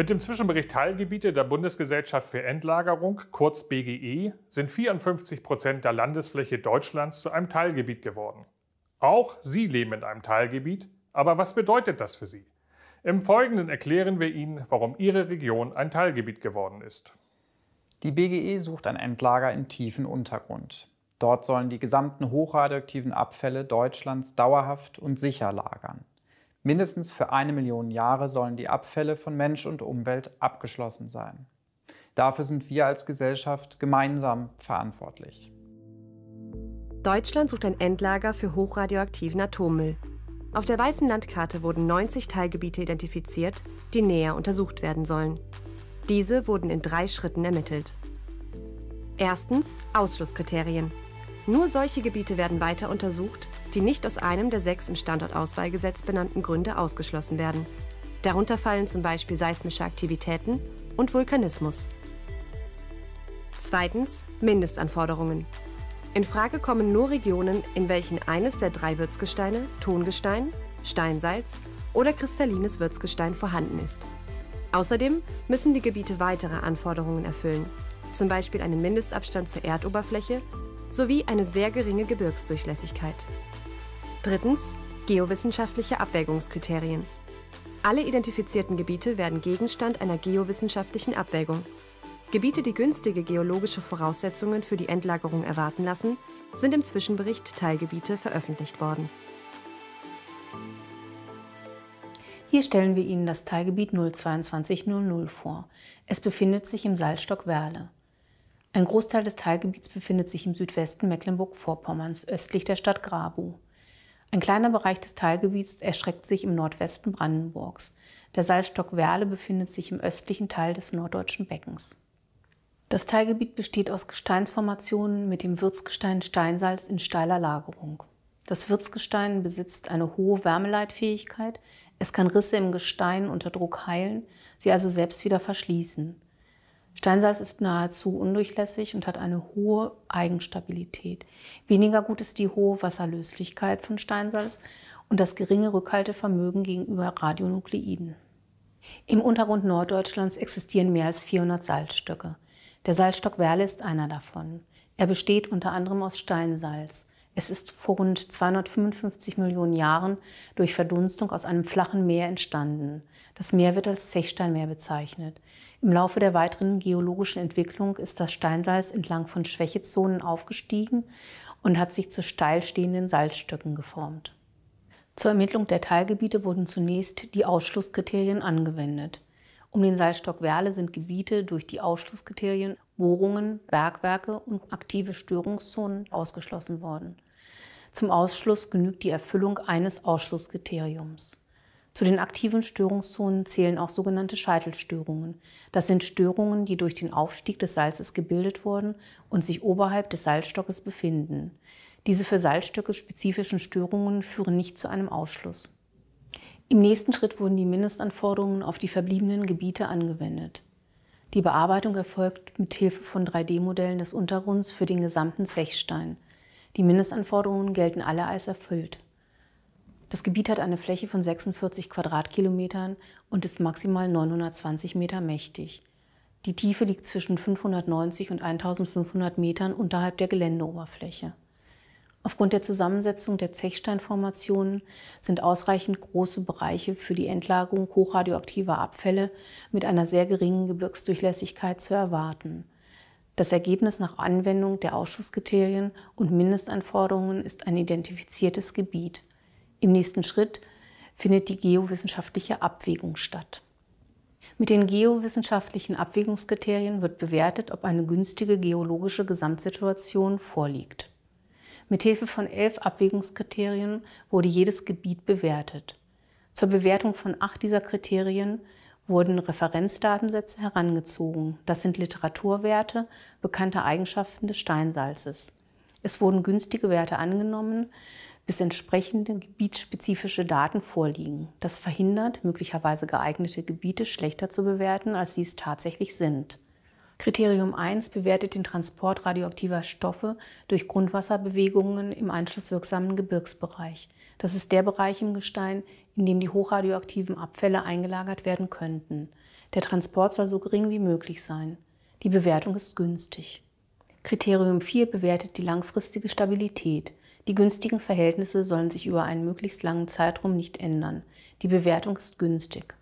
Mit dem Zwischenbericht Teilgebiete der Bundesgesellschaft für Endlagerung, kurz BGE, sind 54 Prozent der Landesfläche Deutschlands zu einem Teilgebiet geworden. Auch Sie leben in einem Teilgebiet, aber was bedeutet das für Sie? Im Folgenden erklären wir Ihnen, warum Ihre Region ein Teilgebiet geworden ist. Die BGE sucht ein Endlager im tiefen Untergrund. Dort sollen die gesamten hochradioaktiven Abfälle Deutschlands dauerhaft und sicher lagern. Mindestens für eine Million Jahre sollen die Abfälle von Mensch und Umwelt abgeschlossen sein. Dafür sind wir als Gesellschaft gemeinsam verantwortlich. Deutschland sucht ein Endlager für hochradioaktiven Atommüll. Auf der weißen Landkarte wurden 90 Teilgebiete identifiziert, die näher untersucht werden sollen. Diese wurden in drei Schritten ermittelt. Erstens Ausschlusskriterien. Nur solche Gebiete werden weiter untersucht, die nicht aus einem der sechs im Standortauswahlgesetz benannten Gründe ausgeschlossen werden. Darunter fallen zum Beispiel seismische Aktivitäten und Vulkanismus. Zweitens Mindestanforderungen. In Frage kommen nur Regionen, in welchen eines der drei Wirtsgesteine, Tongestein, Steinsalz oder kristallines Wirtsgestein vorhanden ist. Außerdem müssen die Gebiete weitere Anforderungen erfüllen, zum Beispiel einen Mindestabstand zur Erdoberfläche sowie eine sehr geringe Gebirgsdurchlässigkeit. Drittens geowissenschaftliche Abwägungskriterien. Alle identifizierten Gebiete werden Gegenstand einer geowissenschaftlichen Abwägung. Gebiete, die günstige geologische Voraussetzungen für die Endlagerung erwarten lassen, sind im Zwischenbericht Teilgebiete veröffentlicht worden. Hier stellen wir Ihnen das Teilgebiet 02200 vor. Es befindet sich im Salzstock Werle. Ein Großteil des Teilgebiets befindet sich im Südwesten Mecklenburg-Vorpommerns, östlich der Stadt Grabow. Ein kleiner Bereich des Teilgebiets erschreckt sich im Nordwesten Brandenburgs. Der Salzstock Werle befindet sich im östlichen Teil des norddeutschen Beckens. Das Teilgebiet besteht aus Gesteinsformationen mit dem Würzgestein Steinsalz in steiler Lagerung. Das Würzgestein besitzt eine hohe Wärmeleitfähigkeit. Es kann Risse im Gestein unter Druck heilen, sie also selbst wieder verschließen. Steinsalz ist nahezu undurchlässig und hat eine hohe Eigenstabilität. Weniger gut ist die hohe Wasserlöslichkeit von Steinsalz und das geringe Rückhaltevermögen gegenüber Radionukleiden. Im Untergrund Norddeutschlands existieren mehr als 400 Salzstöcke. Der Salzstock Werle ist einer davon. Er besteht unter anderem aus Steinsalz. Es ist vor rund 255 Millionen Jahren durch Verdunstung aus einem flachen Meer entstanden. Das Meer wird als Zechsteinmeer bezeichnet. Im Laufe der weiteren geologischen Entwicklung ist das Steinsalz entlang von Schwächezonen aufgestiegen und hat sich zu steil stehenden Salzstöcken geformt. Zur Ermittlung der Teilgebiete wurden zunächst die Ausschlusskriterien angewendet. Um den Salzstock Werle sind Gebiete durch die Ausschlusskriterien Bohrungen, Bergwerke und aktive Störungszonen ausgeschlossen worden. Zum Ausschluss genügt die Erfüllung eines Ausschlusskriteriums. Zu den aktiven Störungszonen zählen auch sogenannte Scheitelstörungen. Das sind Störungen, die durch den Aufstieg des Salzes gebildet wurden und sich oberhalb des Salzstockes befinden. Diese für Salzstöcke spezifischen Störungen führen nicht zu einem Ausschluss. Im nächsten Schritt wurden die Mindestanforderungen auf die verbliebenen Gebiete angewendet. Die Bearbeitung erfolgt mit Hilfe von 3D-Modellen des Untergrunds für den gesamten Zechstein. Die Mindestanforderungen gelten alle als erfüllt. Das Gebiet hat eine Fläche von 46 Quadratkilometern und ist maximal 920 Meter mächtig. Die Tiefe liegt zwischen 590 und 1500 Metern unterhalb der Geländeoberfläche. Aufgrund der Zusammensetzung der Zechsteinformationen sind ausreichend große Bereiche für die Entlagerung hochradioaktiver Abfälle mit einer sehr geringen Gebirgsdurchlässigkeit zu erwarten. Das Ergebnis nach Anwendung der Ausschusskriterien und Mindestanforderungen ist ein identifiziertes Gebiet. Im nächsten Schritt findet die geowissenschaftliche Abwägung statt. Mit den geowissenschaftlichen Abwägungskriterien wird bewertet, ob eine günstige geologische Gesamtsituation vorliegt. Mithilfe von elf Abwägungskriterien wurde jedes Gebiet bewertet. Zur Bewertung von acht dieser Kriterien wurden Referenzdatensätze herangezogen. Das sind Literaturwerte, bekannte Eigenschaften des Steinsalzes. Es wurden günstige Werte angenommen, bis entsprechende gebietsspezifische Daten vorliegen. Das verhindert, möglicherweise geeignete Gebiete schlechter zu bewerten, als sie es tatsächlich sind. Kriterium 1 bewertet den Transport radioaktiver Stoffe durch Grundwasserbewegungen im einschlusswirksamen Gebirgsbereich. Das ist der Bereich im Gestein, in dem die hochradioaktiven Abfälle eingelagert werden könnten. Der Transport soll so gering wie möglich sein. Die Bewertung ist günstig. Kriterium 4 bewertet die langfristige Stabilität. Die günstigen Verhältnisse sollen sich über einen möglichst langen Zeitraum nicht ändern. Die Bewertung ist günstig.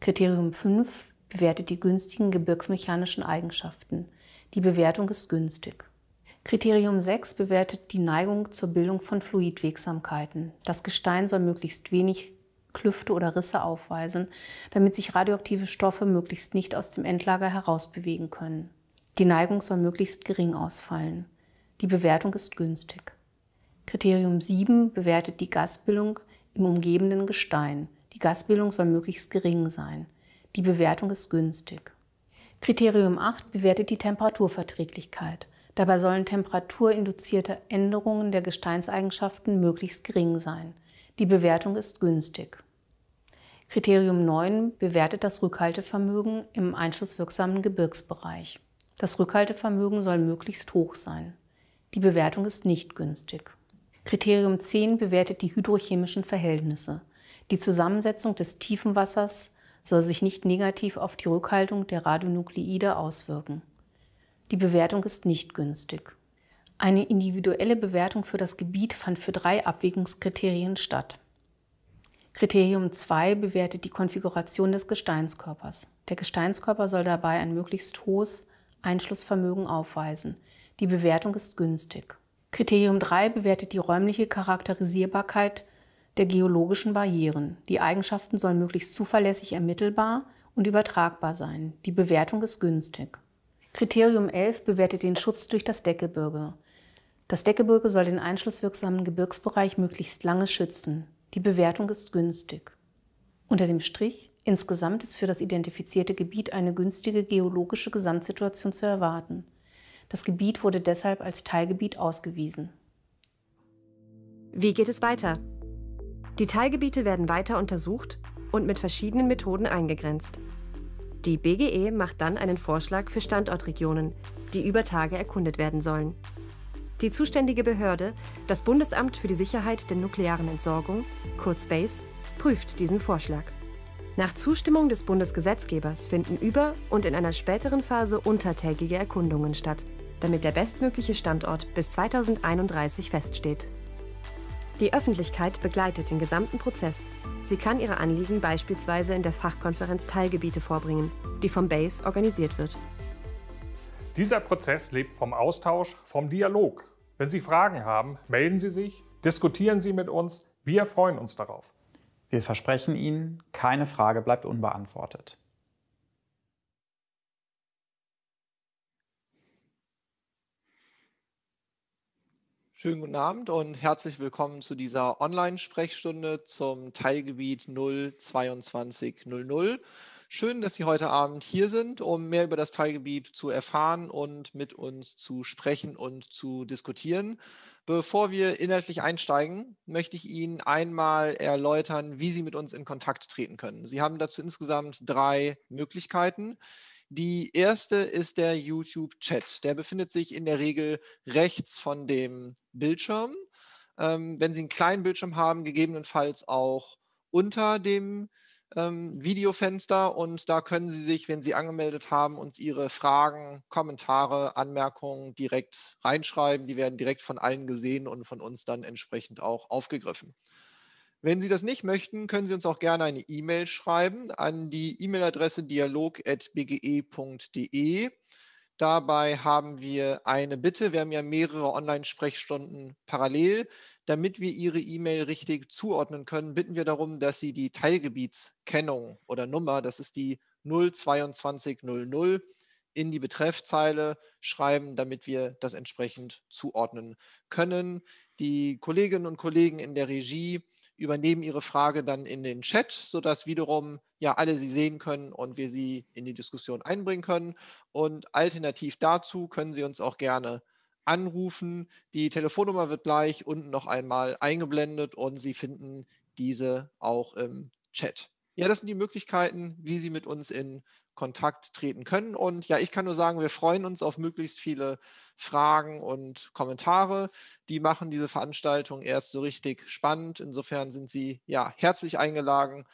Kriterium 5 bewertet die günstigen gebirgsmechanischen Eigenschaften. Die Bewertung ist günstig. Kriterium 6 bewertet die Neigung zur Bildung von Fluidwegsamkeiten. Das Gestein soll möglichst wenig Klüfte oder Risse aufweisen, damit sich radioaktive Stoffe möglichst nicht aus dem Endlager herausbewegen können. Die Neigung soll möglichst gering ausfallen. Die Bewertung ist günstig. Kriterium 7 bewertet die Gasbildung im umgebenden Gestein. Die Gasbildung soll möglichst gering sein. Die Bewertung ist günstig. Kriterium 8 bewertet die Temperaturverträglichkeit. Dabei sollen temperaturinduzierte Änderungen der Gesteinseigenschaften möglichst gering sein. Die Bewertung ist günstig. Kriterium 9 bewertet das Rückhaltevermögen im einschlusswirksamen Gebirgsbereich. Das Rückhaltevermögen soll möglichst hoch sein. Die Bewertung ist nicht günstig. Kriterium 10 bewertet die hydrochemischen Verhältnisse. Die Zusammensetzung des Tiefenwassers soll sich nicht negativ auf die Rückhaltung der Radionukleide auswirken. Die Bewertung ist nicht günstig. Eine individuelle Bewertung für das Gebiet fand für drei Abwägungskriterien statt. Kriterium 2 bewertet die Konfiguration des Gesteinskörpers. Der Gesteinskörper soll dabei ein möglichst hohes Einschlussvermögen aufweisen. Die Bewertung ist günstig. Kriterium 3 bewertet die räumliche Charakterisierbarkeit der geologischen Barrieren. Die Eigenschaften sollen möglichst zuverlässig ermittelbar und übertragbar sein. Die Bewertung ist günstig. Kriterium 11 bewertet den Schutz durch das Deckgebirge. Das Deckgebirge soll den einschlusswirksamen Gebirgsbereich möglichst lange schützen. Die Bewertung ist günstig. Unter dem Strich, insgesamt ist für das identifizierte Gebiet eine günstige geologische Gesamtsituation zu erwarten. Das Gebiet wurde deshalb als Teilgebiet ausgewiesen. Wie geht es weiter? Die Teilgebiete werden weiter untersucht und mit verschiedenen Methoden eingegrenzt. Die BGE macht dann einen Vorschlag für Standortregionen, die über Tage erkundet werden sollen. Die zuständige Behörde, das Bundesamt für die Sicherheit der nuklearen Entsorgung, kurz BASE, prüft diesen Vorschlag. Nach Zustimmung des Bundesgesetzgebers finden über und in einer späteren Phase untertägige Erkundungen statt – damit der bestmögliche Standort bis 2031 feststeht. Die Öffentlichkeit begleitet den gesamten Prozess. Sie kann ihre Anliegen beispielsweise in der Fachkonferenz Teilgebiete vorbringen, die vom BASE organisiert wird. Dieser Prozess lebt vom Austausch, vom Dialog. Wenn Sie Fragen haben, melden Sie sich, diskutieren Sie mit uns, wir freuen uns darauf. Wir versprechen Ihnen, keine Frage bleibt unbeantwortet. Schönen guten Abend und herzlich willkommen zu dieser Online-Sprechstunde zum Teilgebiet 02200. Schön, dass Sie heute Abend hier sind, um mehr über das Teilgebiet zu erfahren und mit uns zu sprechen und zu diskutieren. Bevor wir inhaltlich einsteigen, möchte ich Ihnen einmal erläutern, wie Sie mit uns in Kontakt treten können. Sie haben dazu insgesamt drei Möglichkeiten. Die erste ist der YouTube-Chat. Der befindet sich in der Regel rechts von dem Bildschirm. Ähm, wenn Sie einen kleinen Bildschirm haben, gegebenenfalls auch unter dem ähm, Videofenster und da können Sie sich, wenn Sie angemeldet haben, uns Ihre Fragen, Kommentare, Anmerkungen direkt reinschreiben. Die werden direkt von allen gesehen und von uns dann entsprechend auch aufgegriffen. Wenn Sie das nicht möchten, können Sie uns auch gerne eine E-Mail schreiben an die E-Mail-Adresse dialog.bge.de. E. Dabei haben wir eine Bitte. Wir haben ja mehrere Online-Sprechstunden parallel. Damit wir Ihre E-Mail richtig zuordnen können, bitten wir darum, dass Sie die Teilgebietskennung oder Nummer, das ist die 02200, in die Betreffzeile schreiben, damit wir das entsprechend zuordnen können. Die Kolleginnen und Kollegen in der Regie übernehmen ihre Frage dann in den Chat, sodass wiederum ja alle sie sehen können und wir sie in die Diskussion einbringen können. Und alternativ dazu können Sie uns auch gerne anrufen. Die Telefonnummer wird gleich unten noch einmal eingeblendet und Sie finden diese auch im Chat. Ja, das sind die Möglichkeiten, wie Sie mit uns in Kontakt treten können. Und ja, ich kann nur sagen, wir freuen uns auf möglichst viele Fragen und Kommentare. Die machen diese Veranstaltung erst so richtig spannend. Insofern sind Sie ja herzlich eingeladen.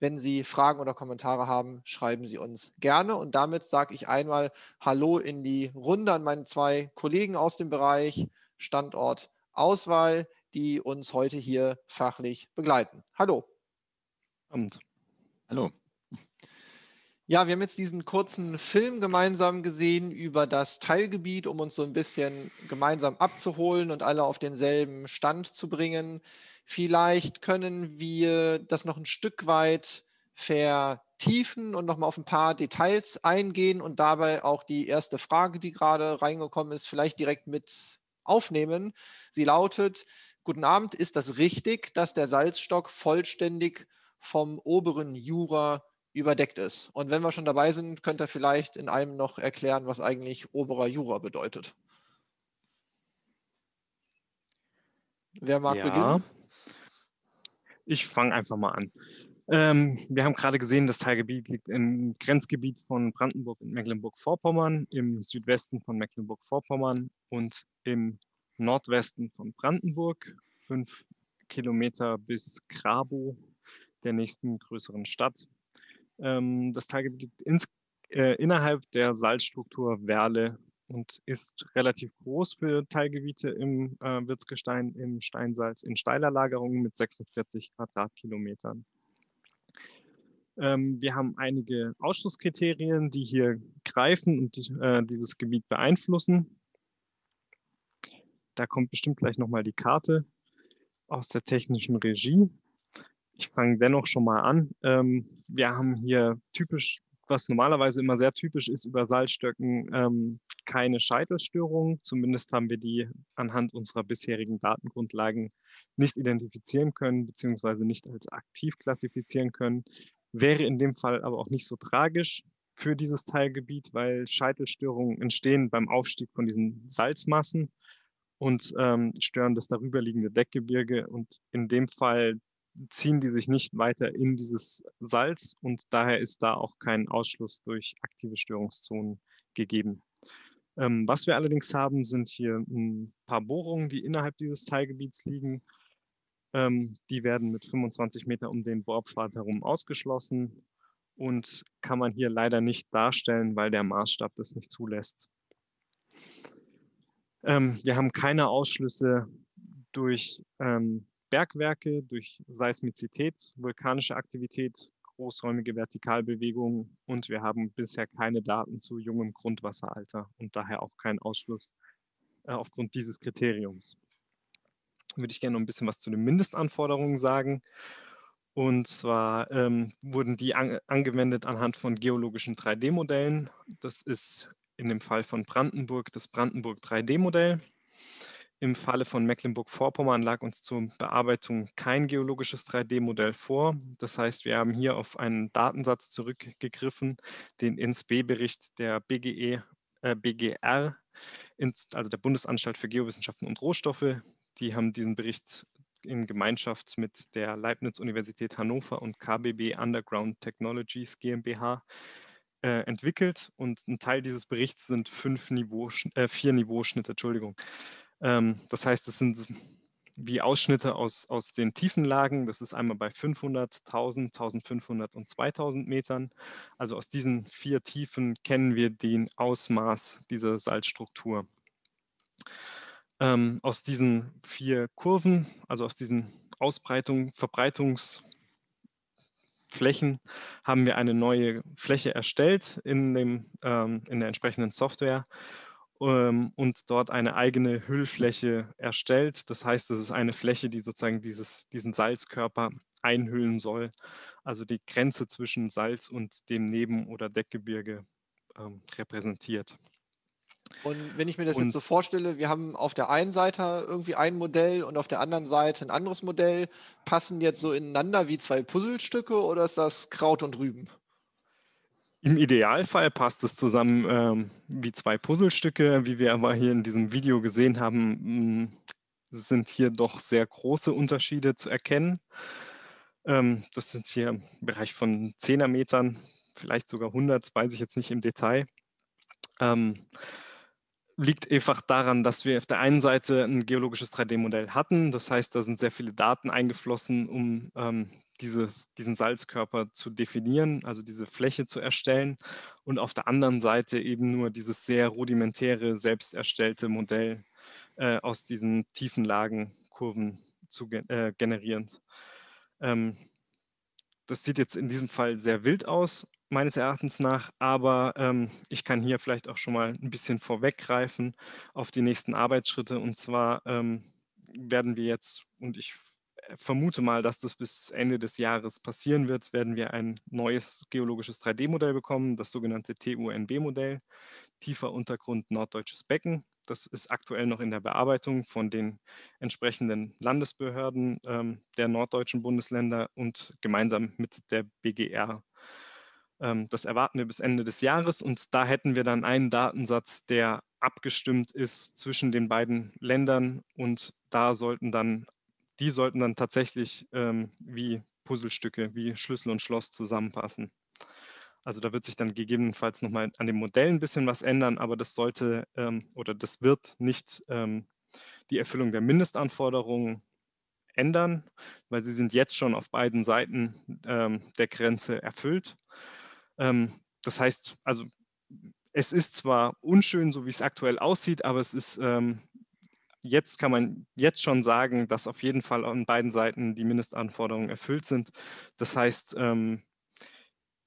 Wenn Sie Fragen oder Kommentare haben, schreiben Sie uns gerne. Und damit sage ich einmal Hallo in die Runde an meine zwei Kollegen aus dem Bereich Standort Auswahl, die uns heute hier fachlich begleiten. Hallo. Abend. Hallo. Ja, wir haben jetzt diesen kurzen Film gemeinsam gesehen über das Teilgebiet, um uns so ein bisschen gemeinsam abzuholen und alle auf denselben Stand zu bringen. Vielleicht können wir das noch ein Stück weit vertiefen und nochmal auf ein paar Details eingehen und dabei auch die erste Frage, die gerade reingekommen ist, vielleicht direkt mit aufnehmen. Sie lautet, guten Abend, ist das richtig, dass der Salzstock vollständig vom oberen Jura überdeckt ist. Und wenn wir schon dabei sind, könnt ihr vielleicht in einem noch erklären, was eigentlich oberer Jura bedeutet. Wer mag ja. beginnen? Ich fange einfach mal an. Ähm, wir haben gerade gesehen, das Teilgebiet liegt im Grenzgebiet von Brandenburg und Mecklenburg-Vorpommern, im Südwesten von Mecklenburg-Vorpommern und im Nordwesten von Brandenburg, fünf Kilometer bis Grabo, der nächsten größeren Stadt. Ähm, das Teilgebiet liegt ins, äh, innerhalb der Salzstruktur Werle und ist relativ groß für Teilgebiete im äh, Wirtsgestein, im Steinsalz, in steiler Lagerung mit 46 Quadratkilometern. Ähm, wir haben einige Ausschlusskriterien, die hier greifen und die, äh, dieses Gebiet beeinflussen. Da kommt bestimmt gleich nochmal die Karte aus der technischen Regie ich fange dennoch schon mal an. Ähm, wir haben hier typisch, was normalerweise immer sehr typisch ist, über Salzstöcken ähm, keine Scheitelstörungen. Zumindest haben wir die anhand unserer bisherigen Datengrundlagen nicht identifizieren können, beziehungsweise nicht als aktiv klassifizieren können. Wäre in dem Fall aber auch nicht so tragisch für dieses Teilgebiet, weil Scheitelstörungen entstehen beim Aufstieg von diesen Salzmassen und ähm, stören das darüberliegende Deckgebirge und in dem Fall ziehen die sich nicht weiter in dieses Salz und daher ist da auch kein Ausschluss durch aktive Störungszonen gegeben. Ähm, was wir allerdings haben, sind hier ein paar Bohrungen, die innerhalb dieses Teilgebiets liegen. Ähm, die werden mit 25 Meter um den Bohrpfad herum ausgeschlossen und kann man hier leider nicht darstellen, weil der Maßstab das nicht zulässt. Ähm, wir haben keine Ausschlüsse durch ähm, Bergwerke, durch Seismizität, vulkanische Aktivität, großräumige Vertikalbewegungen und wir haben bisher keine Daten zu jungem Grundwasseralter und daher auch keinen Ausschluss äh, aufgrund dieses Kriteriums. Würde ich gerne noch ein bisschen was zu den Mindestanforderungen sagen. Und zwar ähm, wurden die an, angewendet anhand von geologischen 3D-Modellen. Das ist in dem Fall von Brandenburg das Brandenburg 3D-Modell. Im Falle von Mecklenburg-Vorpommern lag uns zur Bearbeitung kein geologisches 3D-Modell vor. Das heißt, wir haben hier auf einen Datensatz zurückgegriffen, den INSB-Bericht der BGE, äh, BGR, also der Bundesanstalt für Geowissenschaften und Rohstoffe. Die haben diesen Bericht in Gemeinschaft mit der Leibniz-Universität Hannover und KBB Underground Technologies GmbH äh, entwickelt. Und ein Teil dieses Berichts sind fünf Niveau, äh, vier Niveauschnitte, Entschuldigung. Ähm, das heißt, es sind wie Ausschnitte aus, aus den Tiefenlagen. Das ist einmal bei 500, 1000, 1500 und 2000 Metern. Also aus diesen vier Tiefen kennen wir den Ausmaß dieser Salzstruktur. Ähm, aus diesen vier Kurven, also aus diesen Ausbreitung, Verbreitungsflächen, haben wir eine neue Fläche erstellt in, dem, ähm, in der entsprechenden Software ähm, und dort eine eigene Hüllfläche erstellt. Das heißt, es ist eine Fläche, die sozusagen dieses, diesen Salzkörper einhüllen soll, also die Grenze zwischen Salz und dem Neben- oder Deckgebirge ähm, repräsentiert. Und wenn ich mir das und, jetzt so vorstelle, wir haben auf der einen Seite irgendwie ein Modell und auf der anderen Seite ein anderes Modell, passen jetzt so ineinander wie zwei Puzzlestücke oder ist das Kraut und Rüben? Im Idealfall passt es zusammen ähm, wie zwei Puzzlestücke, wie wir aber hier in diesem Video gesehen haben, hm, sind hier doch sehr große Unterschiede zu erkennen. Ähm, das sind hier im Bereich von 10er Metern, vielleicht sogar 100, weiß ich jetzt nicht im Detail. Ähm, liegt einfach daran, dass wir auf der einen Seite ein geologisches 3D-Modell hatten. Das heißt, da sind sehr viele Daten eingeflossen, um ähm, dieses, diesen Salzkörper zu definieren, also diese Fläche zu erstellen und auf der anderen Seite eben nur dieses sehr rudimentäre, selbst erstellte Modell äh, aus diesen tiefen Lagenkurven zu äh, generieren. Ähm, das sieht jetzt in diesem Fall sehr wild aus, meines Erachtens nach, aber ähm, ich kann hier vielleicht auch schon mal ein bisschen vorweggreifen auf die nächsten Arbeitsschritte und zwar ähm, werden wir jetzt, und ich vermute mal, dass das bis Ende des Jahres passieren wird, werden wir ein neues geologisches 3D-Modell bekommen, das sogenannte TUNB-Modell, tiefer Untergrund norddeutsches Becken. Das ist aktuell noch in der Bearbeitung von den entsprechenden Landesbehörden ähm, der norddeutschen Bundesländer und gemeinsam mit der BGR. Ähm, das erwarten wir bis Ende des Jahres und da hätten wir dann einen Datensatz, der abgestimmt ist zwischen den beiden Ländern und da sollten dann die sollten dann tatsächlich ähm, wie Puzzlestücke, wie Schlüssel und Schloss zusammenpassen. Also da wird sich dann gegebenenfalls nochmal an dem Modell ein bisschen was ändern, aber das sollte ähm, oder das wird nicht ähm, die Erfüllung der Mindestanforderungen ändern, weil sie sind jetzt schon auf beiden Seiten ähm, der Grenze erfüllt. Ähm, das heißt, also es ist zwar unschön, so wie es aktuell aussieht, aber es ist ähm, jetzt kann man jetzt schon sagen, dass auf jeden Fall an beiden Seiten die Mindestanforderungen erfüllt sind. Das heißt, ähm,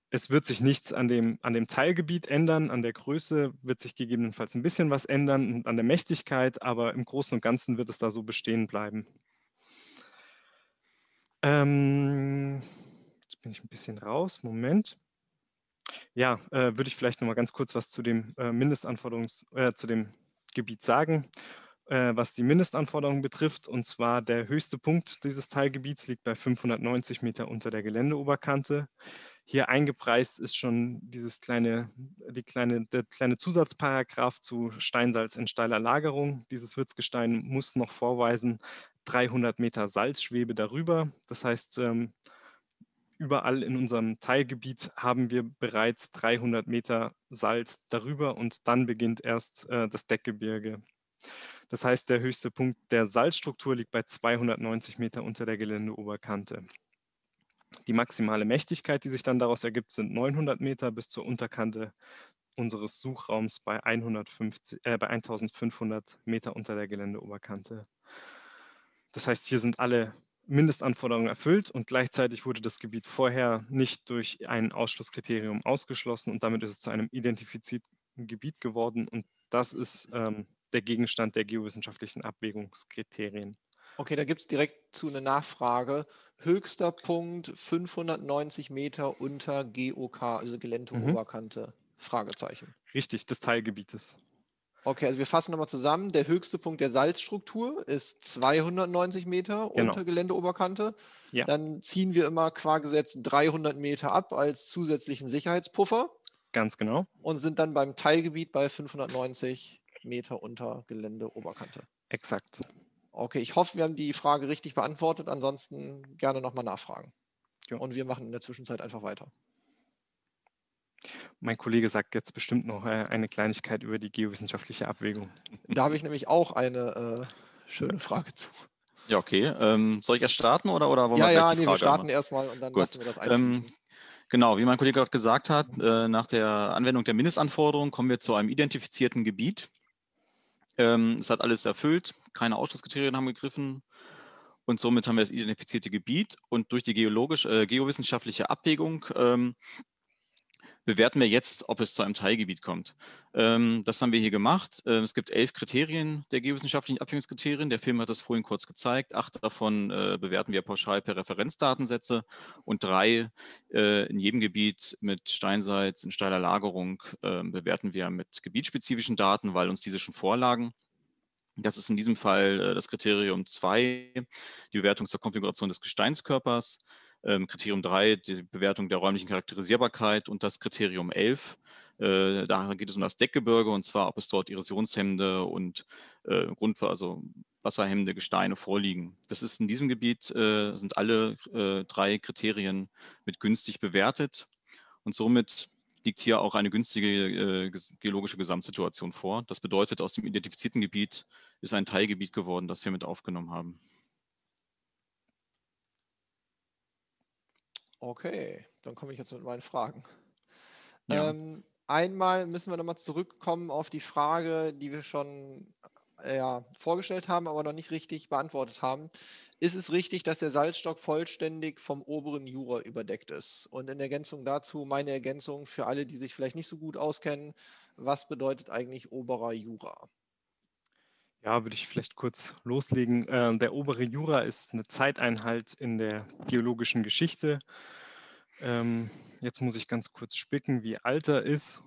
es wird sich nichts an dem, an dem Teilgebiet ändern, an der Größe wird sich gegebenenfalls ein bisschen was ändern und an der Mächtigkeit, aber im Großen und Ganzen wird es da so bestehen bleiben. Ähm, jetzt bin ich ein bisschen raus, Moment. Ja, äh, würde ich vielleicht noch mal ganz kurz was zu dem äh, Mindestanforderungs, äh, zu dem Gebiet sagen. Äh, was die Mindestanforderungen betrifft. Und zwar der höchste Punkt dieses Teilgebiets liegt bei 590 Meter unter der Geländeoberkante. Hier eingepreist ist schon dieses kleine, die kleine, der kleine Zusatzparagraf zu Steinsalz in steiler Lagerung. Dieses Würzgestein muss noch vorweisen 300 Meter Salzschwebe darüber. Das heißt, ähm, überall in unserem Teilgebiet haben wir bereits 300 Meter Salz darüber und dann beginnt erst äh, das Deckgebirge. Das heißt, der höchste Punkt der Salzstruktur liegt bei 290 Meter unter der Geländeoberkante. Die maximale Mächtigkeit, die sich dann daraus ergibt, sind 900 Meter bis zur Unterkante unseres Suchraums bei, 150, äh, bei 1500 Meter unter der Geländeoberkante. Das heißt, hier sind alle Mindestanforderungen erfüllt und gleichzeitig wurde das Gebiet vorher nicht durch ein Ausschlusskriterium ausgeschlossen und damit ist es zu einem identifizierten Gebiet geworden und das ist ähm, der Gegenstand der geowissenschaftlichen Abwägungskriterien. Okay, da gibt es direkt zu eine Nachfrage. Höchster Punkt 590 Meter unter GOK, also Geländeoberkante? Mhm. Fragezeichen. Richtig, des Teilgebietes. Okay, also wir fassen nochmal zusammen. Der höchste Punkt der Salzstruktur ist 290 Meter genau. unter Geländeoberkante. Ja. Dann ziehen wir immer qua Gesetz 300 Meter ab als zusätzlichen Sicherheitspuffer. Ganz genau. Und sind dann beim Teilgebiet bei 590 Meter. Meter unter Geländeoberkante. Exakt. Okay, ich hoffe, wir haben die Frage richtig beantwortet. Ansonsten gerne nochmal nachfragen. Ja. Und wir machen in der Zwischenzeit einfach weiter. Mein Kollege sagt jetzt bestimmt noch äh, eine Kleinigkeit über die geowissenschaftliche Abwägung. Da habe ich nämlich auch eine äh, schöne Frage zu. Ja, okay. Ähm, soll ich erst starten oder, oder wollen ja, wir Ja, ja, nee, Frage wir starten erstmal und dann Gut. lassen wir das einfließen. Ähm, Genau, wie mein Kollege gerade gesagt hat, äh, nach der Anwendung der Mindestanforderung kommen wir zu einem identifizierten Gebiet. Ähm, es hat alles erfüllt, keine Ausschlusskriterien haben gegriffen und somit haben wir das identifizierte Gebiet und durch die geologisch, äh, geowissenschaftliche Abwägung ähm, bewerten wir jetzt, ob es zu einem Teilgebiet kommt. Ähm, das haben wir hier gemacht. Ähm, es gibt elf Kriterien der geowissenschaftlichen Abführungskriterien. Der Film hat das vorhin kurz gezeigt. Acht davon äh, bewerten wir pauschal per Referenzdatensätze und drei äh, in jedem Gebiet mit Steinsalz in steiler Lagerung äh, bewerten wir mit gebietsspezifischen Daten, weil uns diese schon vorlagen. Das ist in diesem Fall äh, das Kriterium 2, die Bewertung zur Konfiguration des Gesteinskörpers. Ähm, Kriterium 3, die Bewertung der räumlichen Charakterisierbarkeit und das Kriterium 11. Äh, da geht es um das Deckgebirge und zwar, ob es dort Erosionshemde und äh, Grund, also wasserhemmende Gesteine vorliegen. Das ist in diesem Gebiet, äh, sind alle äh, drei Kriterien mit günstig bewertet und somit liegt hier auch eine günstige äh, geologische Gesamtsituation vor. Das bedeutet, aus dem identifizierten Gebiet ist ein Teilgebiet geworden, das wir mit aufgenommen haben. Okay, dann komme ich jetzt mit meinen Fragen. Ja. Ähm, einmal müssen wir nochmal zurückkommen auf die Frage, die wir schon äh, ja, vorgestellt haben, aber noch nicht richtig beantwortet haben. Ist es richtig, dass der Salzstock vollständig vom oberen Jura überdeckt ist? Und in Ergänzung dazu meine Ergänzung für alle, die sich vielleicht nicht so gut auskennen, was bedeutet eigentlich oberer Jura? Ja, würde ich vielleicht kurz loslegen. Ähm, der obere Jura ist eine Zeiteinheit in der geologischen Geschichte. Ähm, jetzt muss ich ganz kurz spicken, wie alt er ist.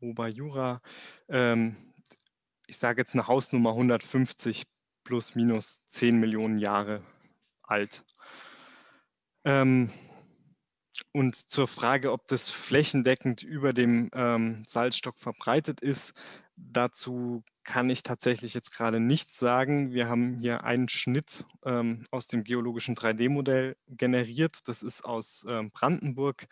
Oberjura. Ähm, ich sage jetzt eine Hausnummer 150 plus minus 10 Millionen Jahre alt. Und zur Frage, ob das flächendeckend über dem Salzstock verbreitet ist, Dazu kann ich tatsächlich jetzt gerade nichts sagen. Wir haben hier einen Schnitt ähm, aus dem geologischen 3D-Modell generiert. Das ist aus ähm, Brandenburg.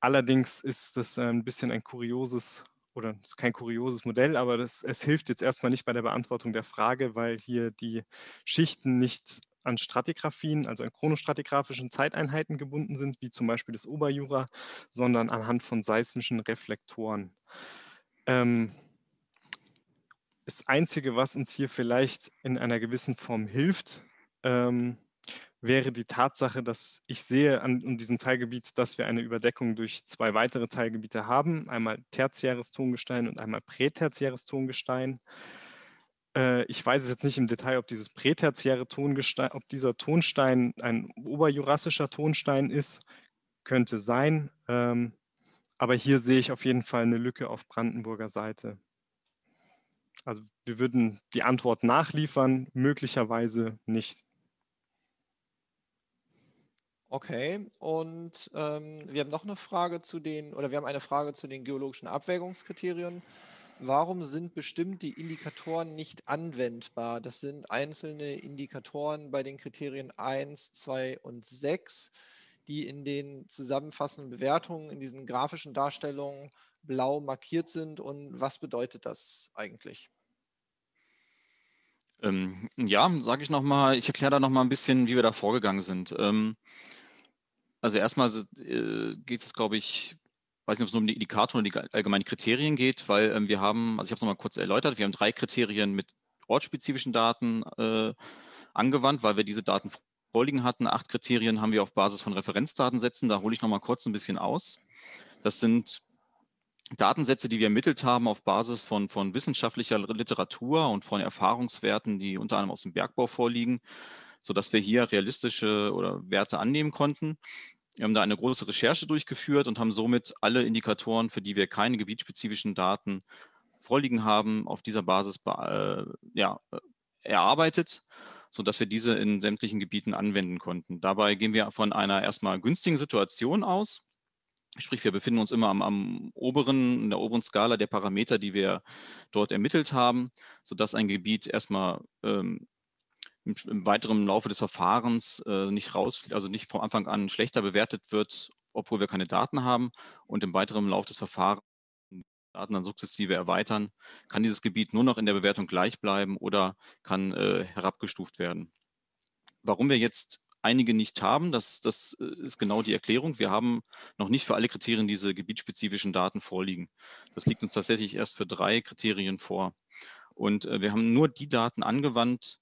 Allerdings ist das äh, ein bisschen ein kurioses oder ist kein kurioses Modell, aber das, es hilft jetzt erstmal nicht bei der Beantwortung der Frage, weil hier die Schichten nicht an Stratigraphien, also an chronostratigraphischen Zeiteinheiten gebunden sind, wie zum Beispiel das Oberjura, sondern anhand von seismischen Reflektoren. Ähm, das Einzige, was uns hier vielleicht in einer gewissen Form hilft, ähm, wäre die Tatsache, dass ich sehe an, an diesem Teilgebiet, dass wir eine Überdeckung durch zwei weitere Teilgebiete haben, einmal tertiäres Tongestein und einmal prätertiäres Tongestein. Äh, ich weiß es jetzt nicht im Detail, ob dieses prätertiäre Tongestein, ob dieser Tonstein ein oberjurassischer Tonstein ist, könnte sein. Ähm, aber hier sehe ich auf jeden Fall eine Lücke auf Brandenburger Seite. Also wir würden die Antwort nachliefern, möglicherweise nicht. Okay, und ähm, wir haben noch eine Frage zu den, oder wir haben eine Frage zu den geologischen Abwägungskriterien. Warum sind bestimmte Indikatoren nicht anwendbar? Das sind einzelne Indikatoren bei den Kriterien 1, 2 und 6, die in den zusammenfassenden Bewertungen, in diesen grafischen Darstellungen blau markiert sind. Und was bedeutet das eigentlich? Ähm, ja, sage ich nochmal, ich erkläre da nochmal ein bisschen, wie wir da vorgegangen sind. Ähm, also erstmal äh, geht es, glaube ich, weiß nicht, ob es nur um die Indikatoren oder die allgemeinen Kriterien geht, weil ähm, wir haben, also ich habe es nochmal kurz erläutert, wir haben drei Kriterien mit ortsspezifischen Daten äh, angewandt, weil wir diese Daten vorliegen hatten. Acht Kriterien haben wir auf Basis von Referenzdatensätzen. Da hole ich nochmal kurz ein bisschen aus. Das sind Datensätze, die wir ermittelt haben auf Basis von, von wissenschaftlicher Literatur und von Erfahrungswerten, die unter anderem aus dem Bergbau vorliegen, sodass wir hier realistische oder Werte annehmen konnten. Wir haben da eine große Recherche durchgeführt und haben somit alle Indikatoren, für die wir keine gebietsspezifischen Daten vorliegen haben, auf dieser Basis äh, ja, äh, erarbeitet, sodass wir diese in sämtlichen Gebieten anwenden konnten. Dabei gehen wir von einer erstmal günstigen Situation aus, Sprich, wir befinden uns immer am, am, oberen, in der oberen Skala der Parameter, die wir dort ermittelt haben, sodass ein Gebiet erstmal ähm, im, im, weiteren Laufe des Verfahrens äh, nicht raus, also nicht von Anfang an schlechter bewertet wird, obwohl wir keine Daten haben. Und im weiteren Laufe des Verfahrens Daten dann sukzessive erweitern, kann dieses Gebiet nur noch in der Bewertung gleich bleiben oder kann äh, herabgestuft werden. Warum wir jetzt einige nicht haben. Das, das äh, ist genau die Erklärung. Wir haben noch nicht für alle Kriterien diese gebietsspezifischen Daten vorliegen. Das liegt uns tatsächlich erst für drei Kriterien vor. Und äh, wir haben nur die Daten angewandt,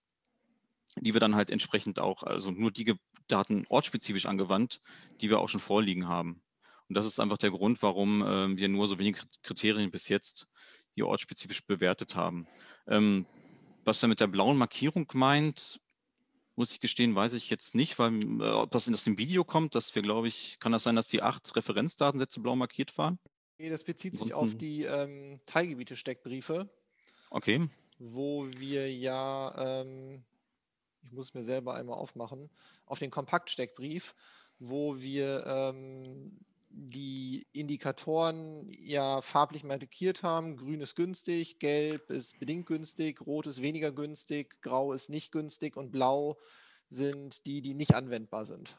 die wir dann halt entsprechend auch, also nur die Daten ortsspezifisch angewandt, die wir auch schon vorliegen haben. Und das ist einfach der Grund, warum äh, wir nur so wenige Kriterien bis jetzt hier ortsspezifisch bewertet haben. Ähm, was er mit der blauen Markierung meint, muss ich gestehen, weiß ich jetzt nicht, weil äh, ob das in dem Video kommt, dass wir, glaube ich, kann das sein, dass die acht Referenzdatensätze blau markiert waren? Nee, das bezieht Ansonsten... sich auf die ähm, Teilgebiete-Steckbriefe. Okay. Wo wir ja, ähm, ich muss mir selber einmal aufmachen, auf den Kompaktsteckbrief, wo wir ähm, die Indikatoren ja farblich markiert haben. Grün ist günstig, gelb ist bedingt günstig, rot ist weniger günstig, grau ist nicht günstig und blau sind die, die nicht anwendbar sind.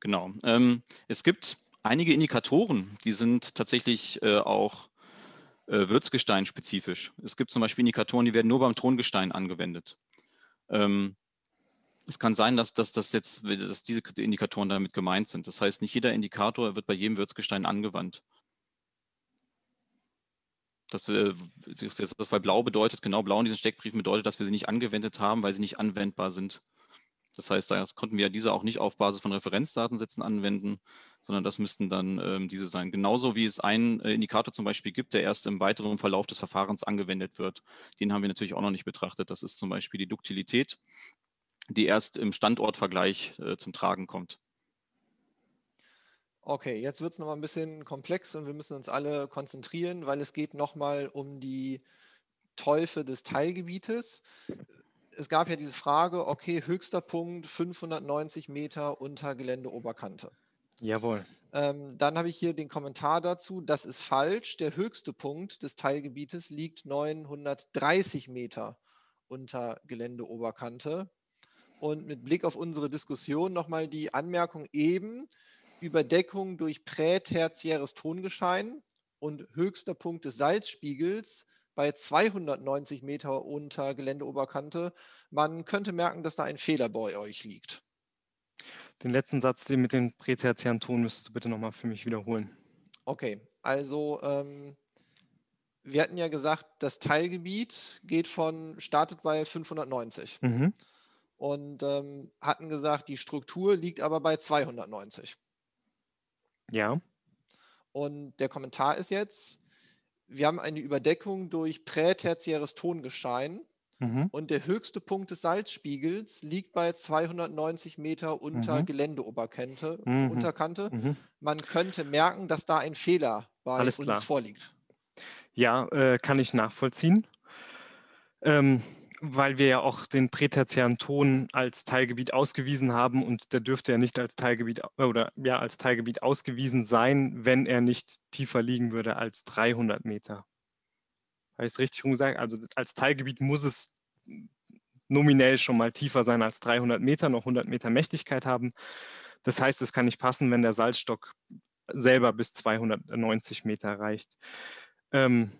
Genau. Ähm, es gibt einige Indikatoren, die sind tatsächlich äh, auch äh, Würzgestein spezifisch. Es gibt zum Beispiel Indikatoren, die werden nur beim Throngestein angewendet. Ähm, es kann sein, dass, dass, dass, jetzt, dass diese Indikatoren damit gemeint sind. Das heißt, nicht jeder Indikator wird bei jedem Würzgestein angewandt. Das, äh, das, das weil blau bedeutet, genau blau in diesen Steckbriefen bedeutet, dass wir sie nicht angewendet haben, weil sie nicht anwendbar sind. Das heißt, das konnten wir diese auch nicht auf Basis von Referenzdatensätzen anwenden, sondern das müssten dann ähm, diese sein. Genauso wie es einen äh, Indikator zum Beispiel gibt, der erst im weiteren Verlauf des Verfahrens angewendet wird. Den haben wir natürlich auch noch nicht betrachtet. Das ist zum Beispiel die Duktilität die erst im Standortvergleich äh, zum Tragen kommt. Okay, jetzt wird es nochmal ein bisschen komplex und wir müssen uns alle konzentrieren, weil es geht nochmal um die Teufe des Teilgebietes. Es gab ja diese Frage, okay, höchster Punkt 590 Meter unter Geländeoberkante. Jawohl. Ähm, dann habe ich hier den Kommentar dazu, das ist falsch. Der höchste Punkt des Teilgebietes liegt 930 Meter unter Geländeoberkante. Und mit Blick auf unsere Diskussion nochmal die Anmerkung eben, Überdeckung durch prätertiäres Tongeschein und höchster Punkt des Salzspiegels bei 290 Meter unter Geländeoberkante. Man könnte merken, dass da ein Fehler bei euch liegt. Den letzten Satz mit dem prätertiären Ton müsstest du bitte nochmal für mich wiederholen. Okay, also ähm, wir hatten ja gesagt, das Teilgebiet geht von, startet bei 590. Mhm und ähm, hatten gesagt, die Struktur liegt aber bei 290. Ja. Und der Kommentar ist jetzt, wir haben eine Überdeckung durch prätertiäres Tongeschein mhm. und der höchste Punkt des Salzspiegels liegt bei 290 Meter unter mhm. Geländeoberkante, mhm. Unterkante. Mhm. Man könnte merken, dass da ein Fehler bei Alles uns klar. vorliegt. Ja, äh, kann ich nachvollziehen. Ähm, weil wir ja auch den prätertiären Ton als Teilgebiet ausgewiesen haben und der dürfte ja nicht als Teilgebiet äh, oder ja als Teilgebiet ausgewiesen sein, wenn er nicht tiefer liegen würde als 300 Meter. Habe ich es richtig gesagt? Also als Teilgebiet muss es nominell schon mal tiefer sein als 300 Meter, noch 100 Meter Mächtigkeit haben. Das heißt, es kann nicht passen, wenn der Salzstock selber bis 290 Meter reicht. Ähm,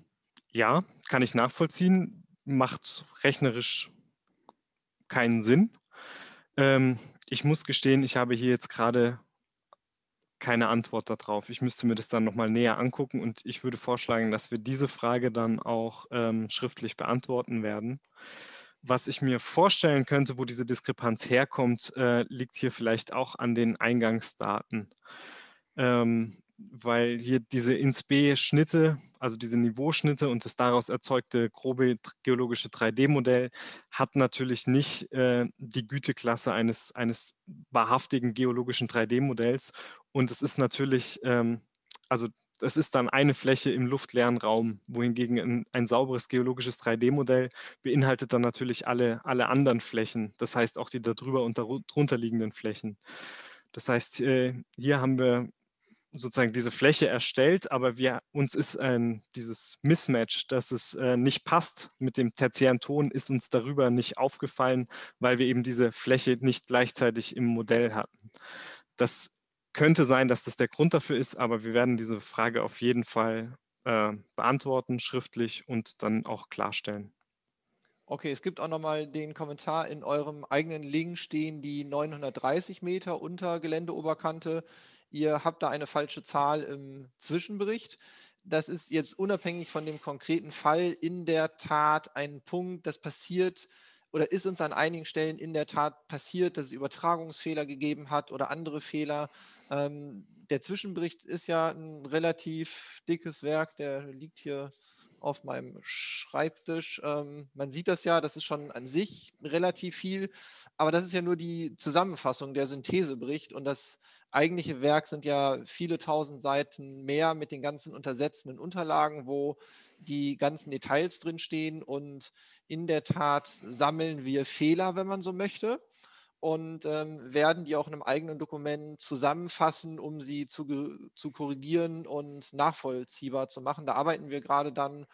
ja, kann ich nachvollziehen macht rechnerisch keinen Sinn. Ähm, ich muss gestehen, ich habe hier jetzt gerade keine Antwort darauf. Ich müsste mir das dann nochmal näher angucken und ich würde vorschlagen, dass wir diese Frage dann auch ähm, schriftlich beantworten werden. Was ich mir vorstellen könnte, wo diese Diskrepanz herkommt, äh, liegt hier vielleicht auch an den Eingangsdaten. Ähm, weil hier diese Ins B-Schnitte also diese Niveauschnitte und das daraus erzeugte grobe geologische 3D-Modell hat natürlich nicht äh, die Güteklasse eines, eines wahrhaftigen geologischen 3D-Modells. Und es ist natürlich, ähm, also das ist dann eine Fläche im luftleeren Raum, wohingegen ein, ein sauberes geologisches 3D-Modell beinhaltet dann natürlich alle, alle anderen Flächen, das heißt auch die darüber und darunter liegenden Flächen. Das heißt, äh, hier haben wir sozusagen diese Fläche erstellt, aber wir, uns ist ein, dieses Mismatch, dass es äh, nicht passt mit dem tertiären Ton, ist uns darüber nicht aufgefallen, weil wir eben diese Fläche nicht gleichzeitig im Modell hatten. Das könnte sein, dass das der Grund dafür ist, aber wir werden diese Frage auf jeden Fall äh, beantworten, schriftlich und dann auch klarstellen. Okay, es gibt auch nochmal den Kommentar in eurem eigenen Link stehen die 930 Meter unter Geländeoberkante ihr habt da eine falsche Zahl im Zwischenbericht. Das ist jetzt unabhängig von dem konkreten Fall in der Tat ein Punkt, das passiert oder ist uns an einigen Stellen in der Tat passiert, dass es Übertragungsfehler gegeben hat oder andere Fehler. Ähm, der Zwischenbericht ist ja ein relativ dickes Werk, der liegt hier auf meinem Schreibtisch. Ähm, man sieht das ja, das ist schon an sich relativ viel, aber das ist ja nur die Zusammenfassung der Synthesebericht und das eigentliche Werk sind ja viele tausend Seiten mehr mit den ganzen untersetzenden Unterlagen, wo die ganzen Details drinstehen und in der Tat sammeln wir Fehler, wenn man so möchte und ähm, werden die auch in einem eigenen Dokument zusammenfassen, um sie zu, zu korrigieren und nachvollziehbar zu machen. Da arbeiten wir gerade dann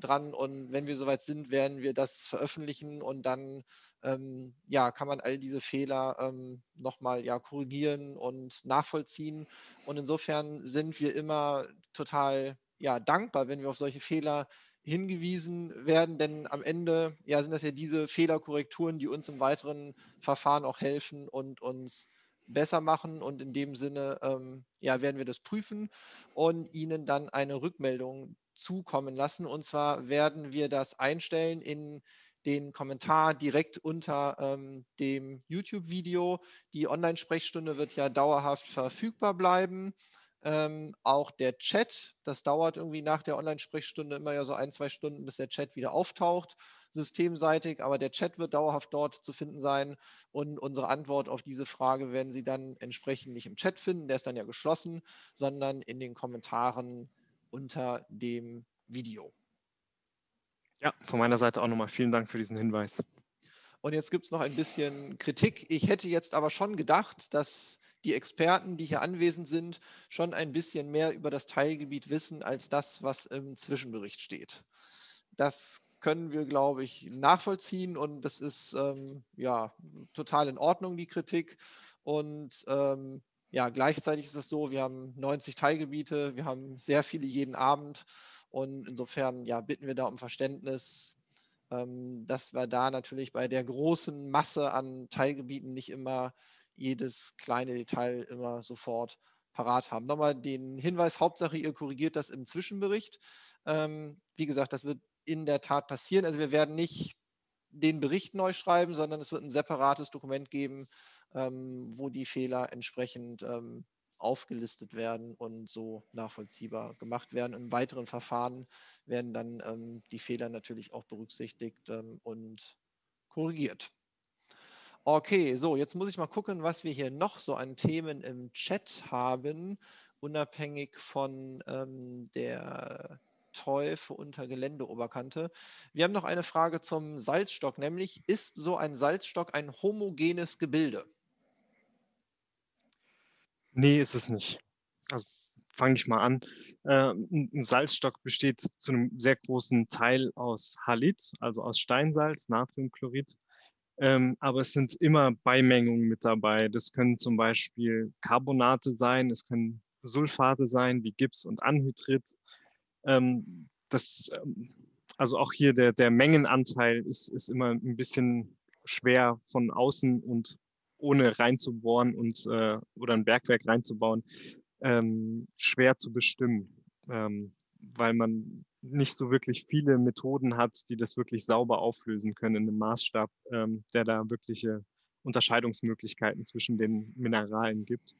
dran und wenn wir soweit sind, werden wir das veröffentlichen und dann ähm, ja, kann man all diese Fehler ähm, nochmal ja, korrigieren und nachvollziehen. Und insofern sind wir immer total ja, dankbar, wenn wir auf solche Fehler hingewiesen werden, denn am Ende ja, sind das ja diese Fehlerkorrekturen, die uns im weiteren Verfahren auch helfen und uns besser machen. Und in dem Sinne ähm, ja, werden wir das prüfen und Ihnen dann eine Rückmeldung zukommen lassen. Und zwar werden wir das einstellen in den Kommentar direkt unter ähm, dem YouTube-Video. Die Online-Sprechstunde wird ja dauerhaft verfügbar bleiben. Ähm, auch der Chat, das dauert irgendwie nach der Online-Sprechstunde immer ja so ein, zwei Stunden, bis der Chat wieder auftaucht, systemseitig, aber der Chat wird dauerhaft dort zu finden sein und unsere Antwort auf diese Frage werden Sie dann entsprechend nicht im Chat finden, der ist dann ja geschlossen, sondern in den Kommentaren unter dem Video. Ja, von meiner Seite auch nochmal vielen Dank für diesen Hinweis. Und jetzt gibt es noch ein bisschen Kritik. Ich hätte jetzt aber schon gedacht, dass die Experten, die hier anwesend sind, schon ein bisschen mehr über das Teilgebiet wissen als das, was im Zwischenbericht steht. Das können wir, glaube ich, nachvollziehen und das ist ähm, ja total in Ordnung, die Kritik. Und ähm, ja, gleichzeitig ist es so, wir haben 90 Teilgebiete, wir haben sehr viele jeden Abend und insofern ja, bitten wir da um Verständnis, ähm, dass wir da natürlich bei der großen Masse an Teilgebieten nicht immer jedes kleine Detail immer sofort parat haben. Nochmal den Hinweis, Hauptsache, ihr korrigiert das im Zwischenbericht. Ähm, wie gesagt, das wird in der Tat passieren. Also wir werden nicht den Bericht neu schreiben, sondern es wird ein separates Dokument geben, ähm, wo die Fehler entsprechend ähm, aufgelistet werden und so nachvollziehbar gemacht werden. Im weiteren Verfahren werden dann ähm, die Fehler natürlich auch berücksichtigt ähm, und korrigiert. Okay, so, jetzt muss ich mal gucken, was wir hier noch so an Themen im Chat haben, unabhängig von ähm, der Teufel unter Geländeoberkante. Wir haben noch eine Frage zum Salzstock, nämlich ist so ein Salzstock ein homogenes Gebilde? Nee, ist es nicht. Also fange ich mal an. Ähm, ein Salzstock besteht zu einem sehr großen Teil aus Halit, also aus Steinsalz, Natriumchlorid. Ähm, aber es sind immer Beimengungen mit dabei. Das können zum Beispiel Carbonate sein, es können Sulfate sein wie Gips und Anhydrit. Ähm, das, ähm, also auch hier der, der Mengenanteil ist, ist immer ein bisschen schwer von außen und ohne reinzubohren und äh, oder ein Bergwerk reinzubauen, ähm, schwer zu bestimmen, ähm, weil man nicht so wirklich viele Methoden hat, die das wirklich sauber auflösen können in einem Maßstab, ähm, der da wirkliche Unterscheidungsmöglichkeiten zwischen den Mineralen gibt.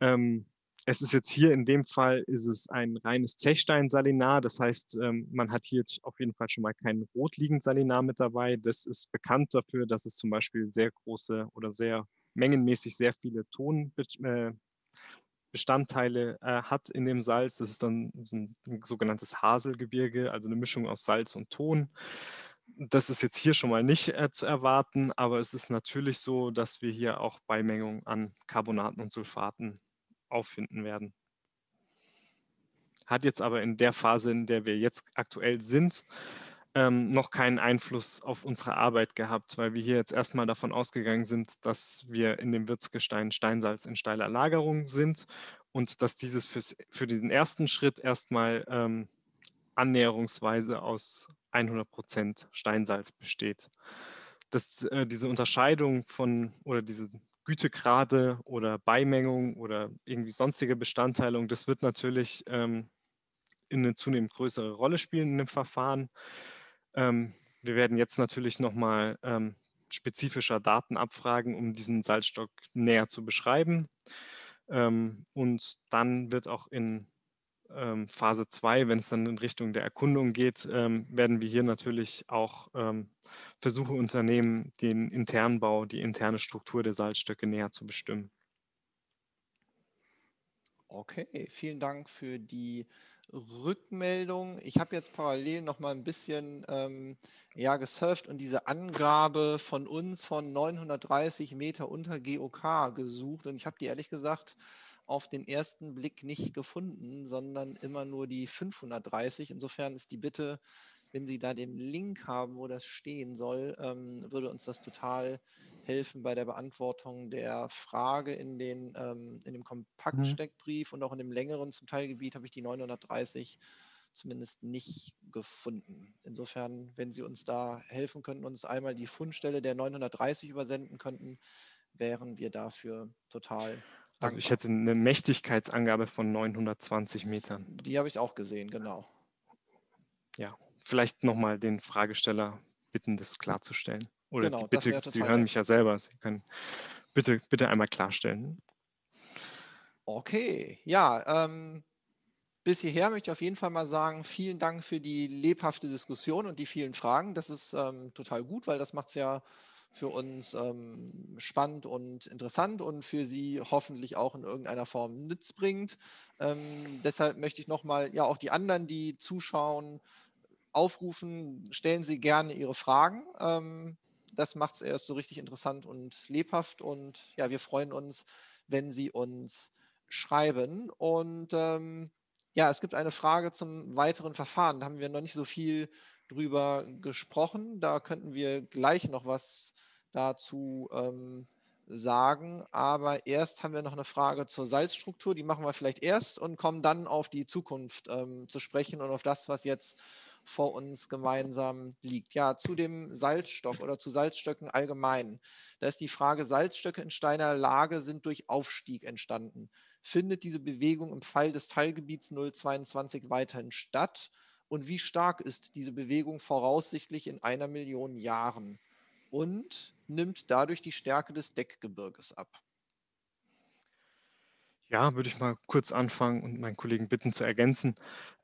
Ähm, es ist jetzt hier in dem Fall ist es ein reines Zechstein-Salinar, das heißt, ähm, man hat hier auf jeden Fall schon mal kein Rotliegend-Salinar mit dabei. Das ist bekannt dafür, dass es zum Beispiel sehr große oder sehr mengenmäßig sehr viele Ton, äh, Bestandteile äh, hat in dem Salz. Das ist dann ein sogenanntes Haselgebirge, also eine Mischung aus Salz und Ton. Das ist jetzt hier schon mal nicht äh, zu erwarten, aber es ist natürlich so, dass wir hier auch Beimengungen an Carbonaten und Sulfaten auffinden werden. Hat jetzt aber in der Phase, in der wir jetzt aktuell sind, ähm, noch keinen Einfluss auf unsere Arbeit gehabt, weil wir hier jetzt erstmal davon ausgegangen sind, dass wir in dem Wirtsgestein Steinsalz in steiler Lagerung sind und dass dieses fürs, für diesen ersten Schritt erstmal ähm, annäherungsweise aus 100% Prozent Steinsalz besteht. Dass äh, diese Unterscheidung von oder diese Gütegrade oder Beimengung oder irgendwie sonstige Bestandteilung, das wird natürlich ähm, in eine zunehmend größere Rolle spielen in dem Verfahren. Ähm, wir werden jetzt natürlich nochmal ähm, spezifischer Daten abfragen, um diesen Salzstock näher zu beschreiben. Ähm, und dann wird auch in ähm, Phase 2, wenn es dann in Richtung der Erkundung geht, ähm, werden wir hier natürlich auch ähm, Versuche unternehmen, den internen Bau, die interne Struktur der Salzstöcke näher zu bestimmen. Okay, vielen Dank für die Rückmeldung. Ich habe jetzt parallel noch mal ein bisschen ähm, ja, gesurft und diese Angabe von uns von 930 Meter unter GOK gesucht. Und ich habe die ehrlich gesagt auf den ersten Blick nicht gefunden, sondern immer nur die 530. Insofern ist die Bitte wenn Sie da den Link haben, wo das stehen soll, ähm, würde uns das total helfen bei der Beantwortung der Frage in, den, ähm, in dem mhm. Kompaktsteckbrief mhm. und auch in dem längeren zum Teilgebiet habe ich die 930 zumindest nicht gefunden. Insofern, wenn Sie uns da helfen könnten, uns einmal die Fundstelle der 930 übersenden könnten, wären wir dafür total also ich hätte eine Mächtigkeitsangabe von 920 Metern. Die habe ich auch gesehen, genau. Ja, vielleicht nochmal den Fragesteller bitten, das klarzustellen. Oder genau, bitte, Sie hören mich ja selber, Sie können bitte, bitte einmal klarstellen. Okay, ja, ähm, bis hierher möchte ich auf jeden Fall mal sagen, vielen Dank für die lebhafte Diskussion und die vielen Fragen. Das ist ähm, total gut, weil das macht es ja für uns ähm, spannend und interessant und für Sie hoffentlich auch in irgendeiner Form nützbringend. Ähm, deshalb möchte ich nochmal ja auch die anderen, die zuschauen, aufrufen, stellen Sie gerne Ihre Fragen. Ähm, das macht es erst so richtig interessant und lebhaft. Und ja, wir freuen uns, wenn Sie uns schreiben. Und ähm, ja, es gibt eine Frage zum weiteren Verfahren. Da haben wir noch nicht so viel drüber gesprochen. Da könnten wir gleich noch was dazu ähm, sagen. Aber erst haben wir noch eine Frage zur Salzstruktur. Die machen wir vielleicht erst und kommen dann auf die Zukunft ähm, zu sprechen und auf das, was jetzt vor uns gemeinsam liegt. Ja, zu dem Salzstock oder zu Salzstöcken allgemein. Da ist die Frage, Salzstöcke in Steiner Lage sind durch Aufstieg entstanden. Findet diese Bewegung im Fall des Teilgebiets 022 weiterhin statt? Und wie stark ist diese Bewegung voraussichtlich in einer Million Jahren? Und nimmt dadurch die Stärke des Deckgebirges ab? Ja, würde ich mal kurz anfangen und meinen Kollegen bitten zu ergänzen.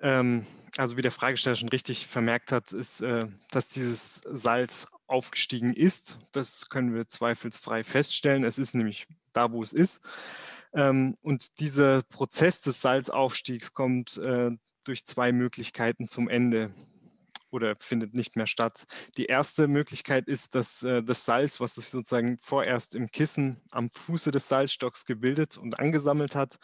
Ähm, also wie der Fragesteller schon richtig vermerkt hat, ist, äh, dass dieses Salz aufgestiegen ist. Das können wir zweifelsfrei feststellen. Es ist nämlich da, wo es ist. Ähm, und dieser Prozess des Salzaufstiegs kommt äh, durch zwei Möglichkeiten zum Ende oder findet nicht mehr statt. Die erste Möglichkeit ist, dass äh, das Salz, was sich sozusagen vorerst im Kissen am Fuße des Salzstocks gebildet und angesammelt hat,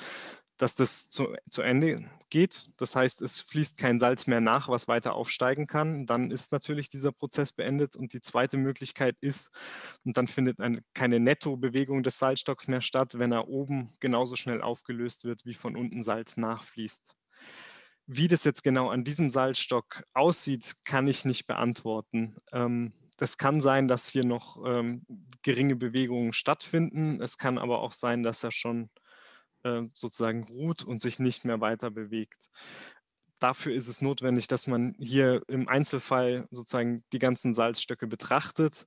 dass das zu, zu Ende geht. Das heißt, es fließt kein Salz mehr nach, was weiter aufsteigen kann. Dann ist natürlich dieser Prozess beendet. Und die zweite Möglichkeit ist, und dann findet eine, keine Nettobewegung des Salzstocks mehr statt, wenn er oben genauso schnell aufgelöst wird, wie von unten Salz nachfließt. Wie das jetzt genau an diesem Salzstock aussieht, kann ich nicht beantworten. Ähm, es kann sein, dass hier noch ähm, geringe Bewegungen stattfinden. Es kann aber auch sein, dass er schon äh, sozusagen ruht und sich nicht mehr weiter bewegt. Dafür ist es notwendig, dass man hier im Einzelfall sozusagen die ganzen Salzstöcke betrachtet.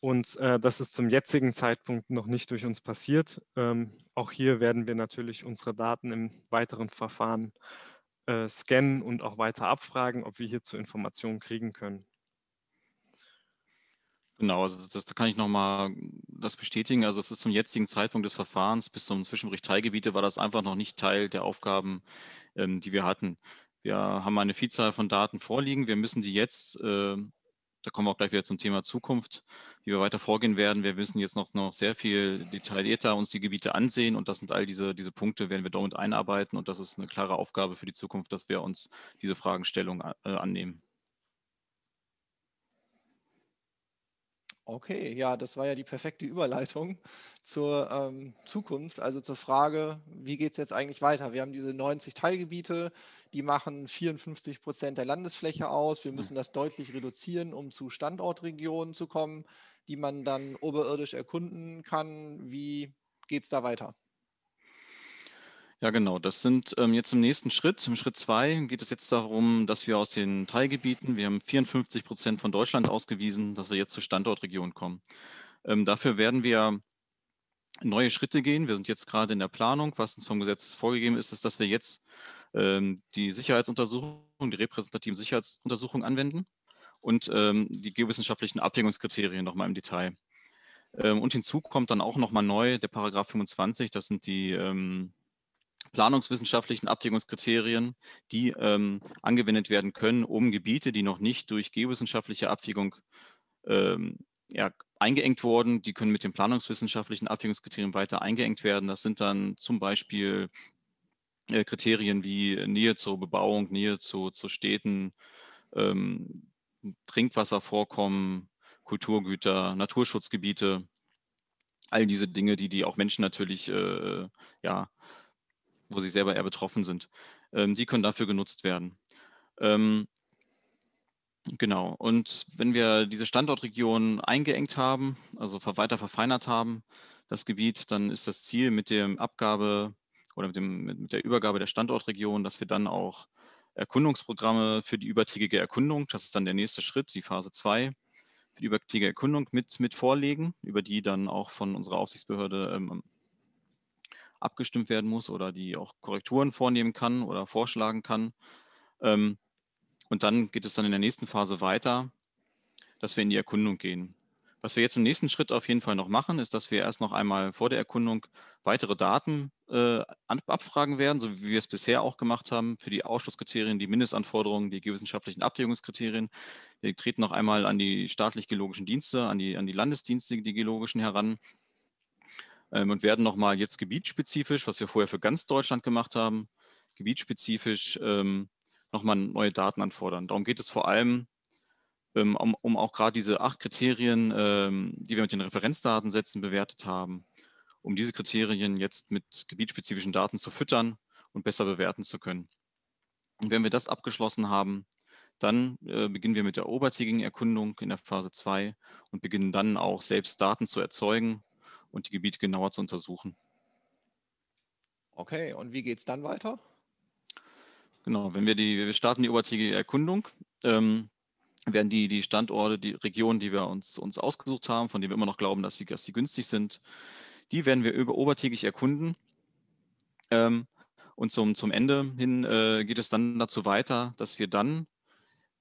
Und äh, das ist zum jetzigen Zeitpunkt noch nicht durch uns passiert. Ähm, auch hier werden wir natürlich unsere Daten im weiteren Verfahren äh, äh, scannen und auch weiter abfragen, ob wir hierzu Informationen kriegen können. Genau, also das, das kann ich nochmal das bestätigen. Also es ist zum jetzigen Zeitpunkt des Verfahrens bis zum Zwischenbericht Teilgebiete war das einfach noch nicht Teil der Aufgaben, ähm, die wir hatten. Wir haben eine Vielzahl von Daten vorliegen. Wir müssen sie jetzt äh, da kommen wir auch gleich wieder zum Thema Zukunft, wie wir weiter vorgehen werden. Wir müssen jetzt noch, noch sehr viel detaillierter uns die Gebiete ansehen und das sind all diese, diese Punkte, werden wir dort einarbeiten und das ist eine klare Aufgabe für die Zukunft, dass wir uns diese Fragestellung äh, annehmen. Okay, ja, das war ja die perfekte Überleitung zur ähm, Zukunft, also zur Frage, wie geht es jetzt eigentlich weiter? Wir haben diese 90 Teilgebiete, die machen 54 Prozent der Landesfläche aus. Wir hm. müssen das deutlich reduzieren, um zu Standortregionen zu kommen, die man dann oberirdisch erkunden kann. Wie geht es da weiter? Ja, genau. Das sind ähm, jetzt im nächsten Schritt, im Schritt zwei geht es jetzt darum, dass wir aus den Teilgebieten, wir haben 54 Prozent von Deutschland ausgewiesen, dass wir jetzt zur Standortregion kommen. Ähm, dafür werden wir neue Schritte gehen. Wir sind jetzt gerade in der Planung. Was uns vom Gesetz vorgegeben ist, ist, dass wir jetzt ähm, die Sicherheitsuntersuchung, die repräsentative Sicherheitsuntersuchung anwenden und ähm, die geowissenschaftlichen Abwägungskriterien nochmal im Detail. Ähm, und hinzu kommt dann auch nochmal neu der Paragraph 25, das sind die ähm, planungswissenschaftlichen Abwägungskriterien, die ähm, angewendet werden können, um Gebiete, die noch nicht durch geowissenschaftliche Abwägung ähm, ja, eingeengt wurden, die können mit den planungswissenschaftlichen Abwägungskriterien weiter eingeengt werden. Das sind dann zum Beispiel äh, Kriterien wie Nähe zur Bebauung, Nähe zu, zu Städten, ähm, Trinkwasservorkommen, Kulturgüter, Naturschutzgebiete all diese Dinge, die die auch Menschen natürlich äh, ja, wo sie selber eher betroffen sind. Ähm, die können dafür genutzt werden. Ähm, genau. Und wenn wir diese Standortregion eingeengt haben, also weiter verfeinert haben, das Gebiet, dann ist das Ziel mit der Abgabe oder mit, dem, mit der Übergabe der Standortregion, dass wir dann auch Erkundungsprogramme für die übertägige Erkundung, das ist dann der nächste Schritt, die Phase 2, für die übertägige Erkundung mit, mit vorlegen, über die dann auch von unserer Aufsichtsbehörde ähm, abgestimmt werden muss oder die auch Korrekturen vornehmen kann oder vorschlagen kann. Ähm, und dann geht es dann in der nächsten Phase weiter, dass wir in die Erkundung gehen. Was wir jetzt im nächsten Schritt auf jeden Fall noch machen, ist, dass wir erst noch einmal vor der Erkundung weitere Daten äh, abfragen werden, so wie wir es bisher auch gemacht haben, für die Ausschlusskriterien, die Mindestanforderungen, die geowissenschaftlichen Abwägungskriterien. Wir treten noch einmal an die staatlich geologischen Dienste, an die, an die Landesdienste, die geologischen heran ähm, und werden nochmal jetzt gebietsspezifisch, was wir vorher für ganz Deutschland gemacht haben, gebietsspezifisch ähm, nochmal neue Daten anfordern. Darum geht es vor allem ähm, um, um, auch gerade diese acht Kriterien, ähm, die wir mit den Referenzdatensätzen bewertet haben, um diese Kriterien jetzt mit gebietsspezifischen Daten zu füttern und besser bewerten zu können. Und wenn wir das abgeschlossen haben, dann äh, beginnen wir mit der obertägigen Erkundung in der Phase 2 und beginnen dann auch selbst Daten zu erzeugen und die Gebiete genauer zu untersuchen. Okay, und wie geht es dann weiter? Genau, wenn wir die, wir starten die obertägige Erkundung, ähm, werden die, die Standorte, die Regionen, die wir uns, uns ausgesucht haben, von denen wir immer noch glauben, dass sie, dass sie günstig sind, die werden wir über obertägig erkunden. Ähm, und zum, zum Ende hin äh, geht es dann dazu weiter, dass wir dann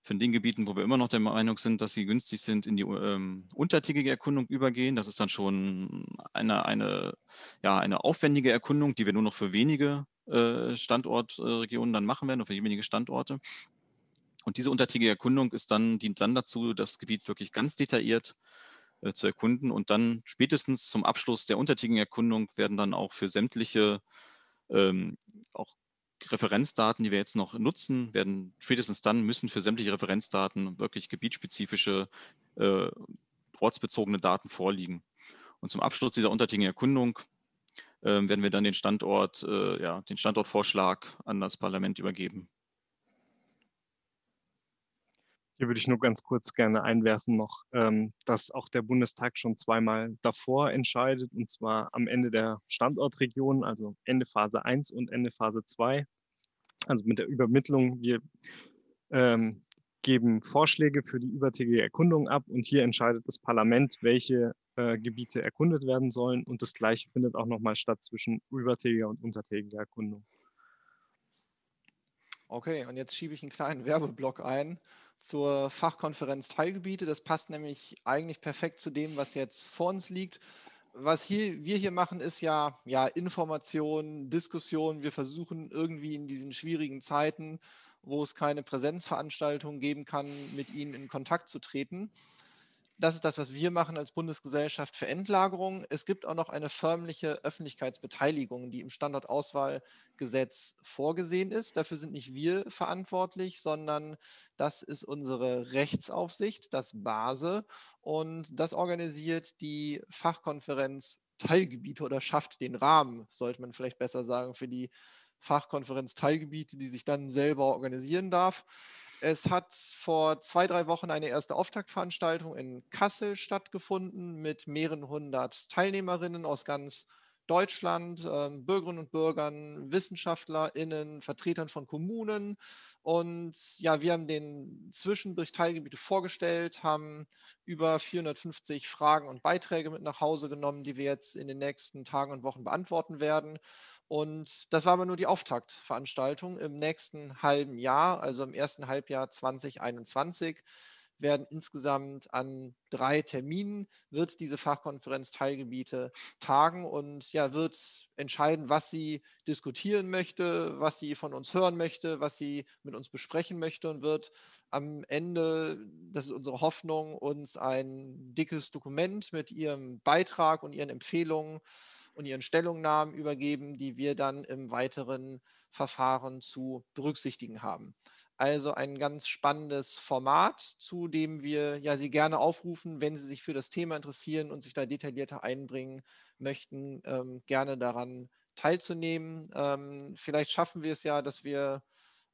von den Gebieten, wo wir immer noch der Meinung sind, dass sie günstig sind, in die ähm, untertägige Erkundung übergehen. Das ist dann schon eine, eine, ja, eine aufwendige Erkundung, die wir nur noch für wenige äh, Standortregionen dann machen werden, oder für wenige Standorte. Und diese untertägige Erkundung ist dann, dient dann dazu, das Gebiet wirklich ganz detailliert äh, zu erkunden. Und dann spätestens zum Abschluss der untertägigen Erkundung werden dann auch für sämtliche ähm, auch Referenzdaten, die wir jetzt noch nutzen, werden spätestens dann müssen für sämtliche Referenzdaten wirklich gebietsspezifische, äh, ortsbezogene Daten vorliegen. Und zum Abschluss dieser untertägigen Erkundung äh, werden wir dann den Standort, äh, ja, den Standortvorschlag an das Parlament übergeben. Hier würde ich nur ganz kurz gerne einwerfen noch, ähm, dass auch der Bundestag schon zweimal davor entscheidet, und zwar am Ende der Standortregion, also Ende Phase 1 und Ende Phase 2. Also mit der Übermittlung, wir ähm, geben Vorschläge für die übertägige Erkundung ab und hier entscheidet das Parlament, welche äh, Gebiete erkundet werden sollen. Und das Gleiche findet auch nochmal statt zwischen übertägiger und untertägiger Erkundung. Okay, und jetzt schiebe ich einen kleinen Werbeblock ein zur Fachkonferenz Teilgebiete. Das passt nämlich eigentlich perfekt zu dem, was jetzt vor uns liegt. Was hier, wir hier machen, ist ja, ja Information, Diskussion. Wir versuchen irgendwie in diesen schwierigen Zeiten, wo es keine Präsenzveranstaltung geben kann, mit Ihnen in Kontakt zu treten das ist das, was wir machen als Bundesgesellschaft für Endlagerung. Es gibt auch noch eine förmliche Öffentlichkeitsbeteiligung, die im Standortauswahlgesetz vorgesehen ist. Dafür sind nicht wir verantwortlich, sondern das ist unsere Rechtsaufsicht, das BASE. Und das organisiert die Fachkonferenz Teilgebiete oder schafft den Rahmen, sollte man vielleicht besser sagen, für die Fachkonferenz Teilgebiete, die sich dann selber organisieren darf. Es hat vor zwei, drei Wochen eine erste Auftaktveranstaltung in Kassel stattgefunden mit mehreren hundert Teilnehmerinnen aus ganz Deutschland, ähm, Bürgerinnen und Bürgern, WissenschaftlerInnen, Vertretern von Kommunen. Und ja, wir haben den Zwischenbericht Teilgebiete vorgestellt, haben über 450 Fragen und Beiträge mit nach Hause genommen, die wir jetzt in den nächsten Tagen und Wochen beantworten werden. Und das war aber nur die Auftaktveranstaltung. Im nächsten halben Jahr, also im ersten Halbjahr 2021, werden insgesamt an drei Terminen, wird diese Fachkonferenz Teilgebiete tagen und ja, wird entscheiden, was sie diskutieren möchte, was sie von uns hören möchte, was sie mit uns besprechen möchte und wird am Ende, das ist unsere Hoffnung, uns ein dickes Dokument mit ihrem Beitrag und ihren Empfehlungen äh, und ihren Stellungnahmen übergeben, die wir dann im weiteren Verfahren zu berücksichtigen haben. Also ein ganz spannendes Format, zu dem wir ja Sie gerne aufrufen, wenn Sie sich für das Thema interessieren und sich da detaillierter einbringen möchten, ähm, gerne daran teilzunehmen. Ähm, vielleicht schaffen wir es ja, dass wir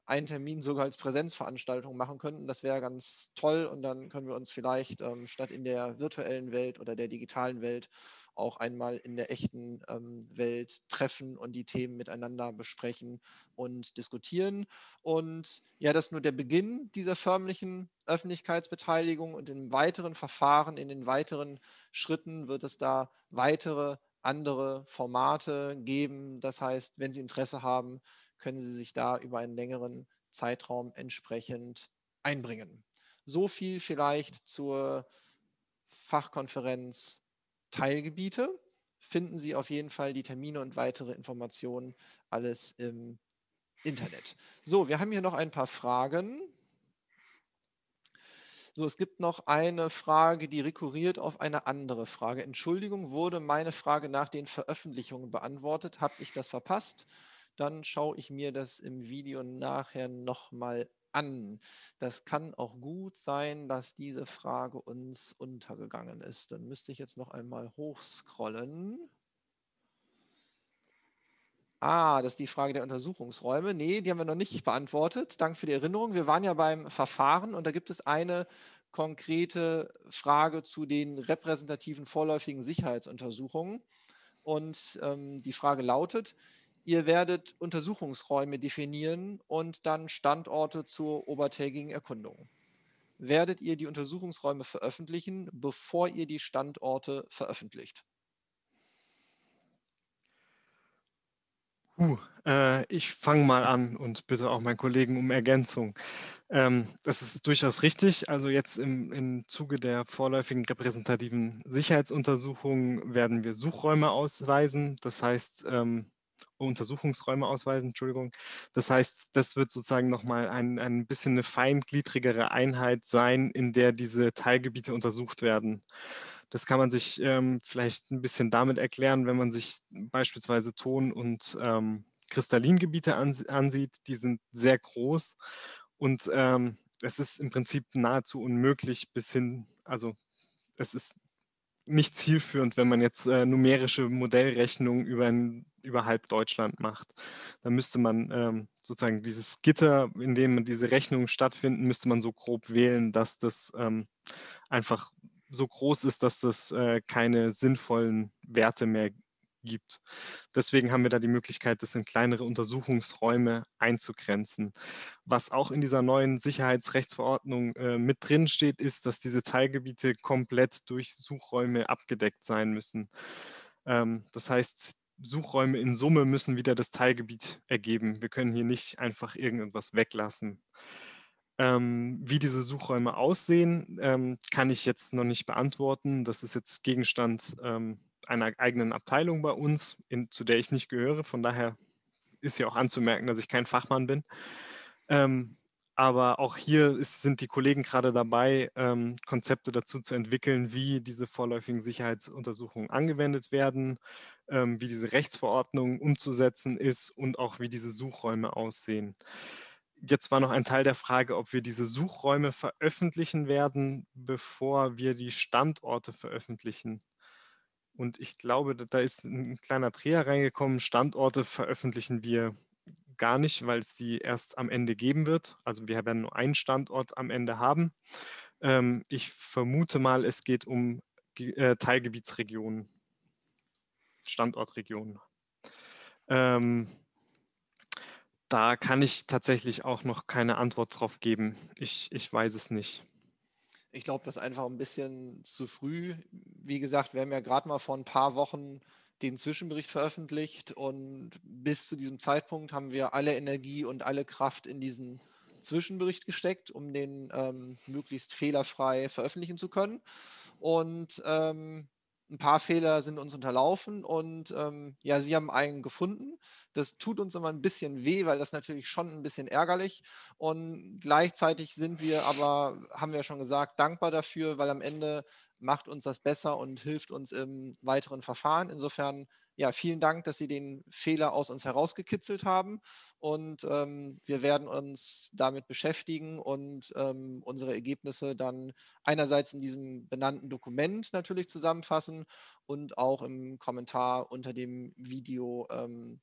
einen Termin sogar als Präsenzveranstaltung machen könnten. Das wäre ganz toll und dann können wir uns vielleicht ähm, statt in der virtuellen Welt oder der digitalen Welt auch einmal in der echten ähm, Welt treffen und die Themen miteinander besprechen und diskutieren. Und ja, das ist nur der Beginn dieser förmlichen Öffentlichkeitsbeteiligung und in weiteren Verfahren, in den weiteren Schritten wird es da weitere andere Formate geben. Das heißt, wenn Sie Interesse haben, können Sie sich da über einen längeren Zeitraum entsprechend einbringen. So viel vielleicht zur Fachkonferenz Teilgebiete finden Sie auf jeden Fall die Termine und weitere Informationen alles im Internet. So, wir haben hier noch ein paar Fragen. So, es gibt noch eine Frage, die rekurriert auf eine andere Frage. Entschuldigung, wurde meine Frage nach den Veröffentlichungen beantwortet? Habe ich das verpasst? Dann schaue ich mir das im Video nachher nochmal an. Das kann auch gut sein, dass diese Frage uns untergegangen ist. Dann müsste ich jetzt noch einmal hochscrollen. Ah, das ist die Frage der Untersuchungsräume. Nee, die haben wir noch nicht beantwortet. Danke für die Erinnerung. Wir waren ja beim Verfahren und da gibt es eine konkrete Frage zu den repräsentativen vorläufigen Sicherheitsuntersuchungen. Und ähm, die Frage lautet, Ihr werdet Untersuchungsräume definieren und dann Standorte zur obertägigen Erkundung. Werdet ihr die Untersuchungsräume veröffentlichen, bevor ihr die Standorte veröffentlicht? Puh, äh, ich fange mal an und bitte auch meinen Kollegen um Ergänzung. Ähm, das ist durchaus richtig. Also jetzt im, im Zuge der vorläufigen repräsentativen Sicherheitsuntersuchungen werden wir Suchräume ausweisen. Das heißt, ähm, Untersuchungsräume ausweisen, Entschuldigung. Das heißt, das wird sozusagen nochmal ein, ein bisschen eine feingliedrigere Einheit sein, in der diese Teilgebiete untersucht werden. Das kann man sich ähm, vielleicht ein bisschen damit erklären, wenn man sich beispielsweise Ton- und ähm, Kristallingebiete ansieht. Die sind sehr groß und ähm, es ist im Prinzip nahezu unmöglich bis hin, also es ist nicht zielführend, wenn man jetzt äh, numerische Modellrechnungen über ein über Deutschland macht. Da müsste man ähm, sozusagen dieses Gitter, in dem diese Rechnungen stattfinden, müsste man so grob wählen, dass das ähm, einfach so groß ist, dass das äh, keine sinnvollen Werte mehr gibt. Deswegen haben wir da die Möglichkeit, das in kleinere Untersuchungsräume einzugrenzen. Was auch in dieser neuen Sicherheitsrechtsverordnung äh, mit drin steht, ist, dass diese Teilgebiete komplett durch Suchräume abgedeckt sein müssen. Ähm, das heißt, Suchräume in Summe müssen wieder das Teilgebiet ergeben. Wir können hier nicht einfach irgendetwas weglassen. Ähm, wie diese Suchräume aussehen, ähm, kann ich jetzt noch nicht beantworten. Das ist jetzt Gegenstand ähm, einer eigenen Abteilung bei uns, in, zu der ich nicht gehöre. Von daher ist ja auch anzumerken, dass ich kein Fachmann bin. Ähm, aber auch hier ist, sind die Kollegen gerade dabei, ähm, Konzepte dazu zu entwickeln, wie diese vorläufigen Sicherheitsuntersuchungen angewendet werden, ähm, wie diese Rechtsverordnung umzusetzen ist und auch wie diese Suchräume aussehen. Jetzt war noch ein Teil der Frage, ob wir diese Suchräume veröffentlichen werden, bevor wir die Standorte veröffentlichen. Und ich glaube, da ist ein kleiner Dreher reingekommen. Standorte veröffentlichen wir gar nicht, weil es die erst am Ende geben wird. Also wir werden nur einen Standort am Ende haben. Ähm, ich vermute mal, es geht um äh, Teilgebietsregionen, Standortregionen. Ähm, da kann ich tatsächlich auch noch keine Antwort drauf geben. Ich, ich weiß es nicht. Ich glaube, das ist einfach ein bisschen zu früh. Wie gesagt, wir haben ja gerade mal vor ein paar Wochen den Zwischenbericht veröffentlicht und bis zu diesem Zeitpunkt haben wir alle Energie und alle Kraft in diesen Zwischenbericht gesteckt, um den ähm, möglichst fehlerfrei veröffentlichen zu können. Und ähm, ein paar Fehler sind uns unterlaufen und ähm, ja, sie haben einen gefunden. Das tut uns immer ein bisschen weh, weil das natürlich schon ein bisschen ärgerlich und gleichzeitig sind wir aber, haben wir schon gesagt, dankbar dafür, weil am Ende macht uns das besser und hilft uns im weiteren Verfahren. Insofern, ja, vielen Dank, dass Sie den Fehler aus uns herausgekitzelt haben und ähm, wir werden uns damit beschäftigen und ähm, unsere Ergebnisse dann einerseits in diesem benannten Dokument natürlich zusammenfassen und auch im Kommentar unter dem Video ähm,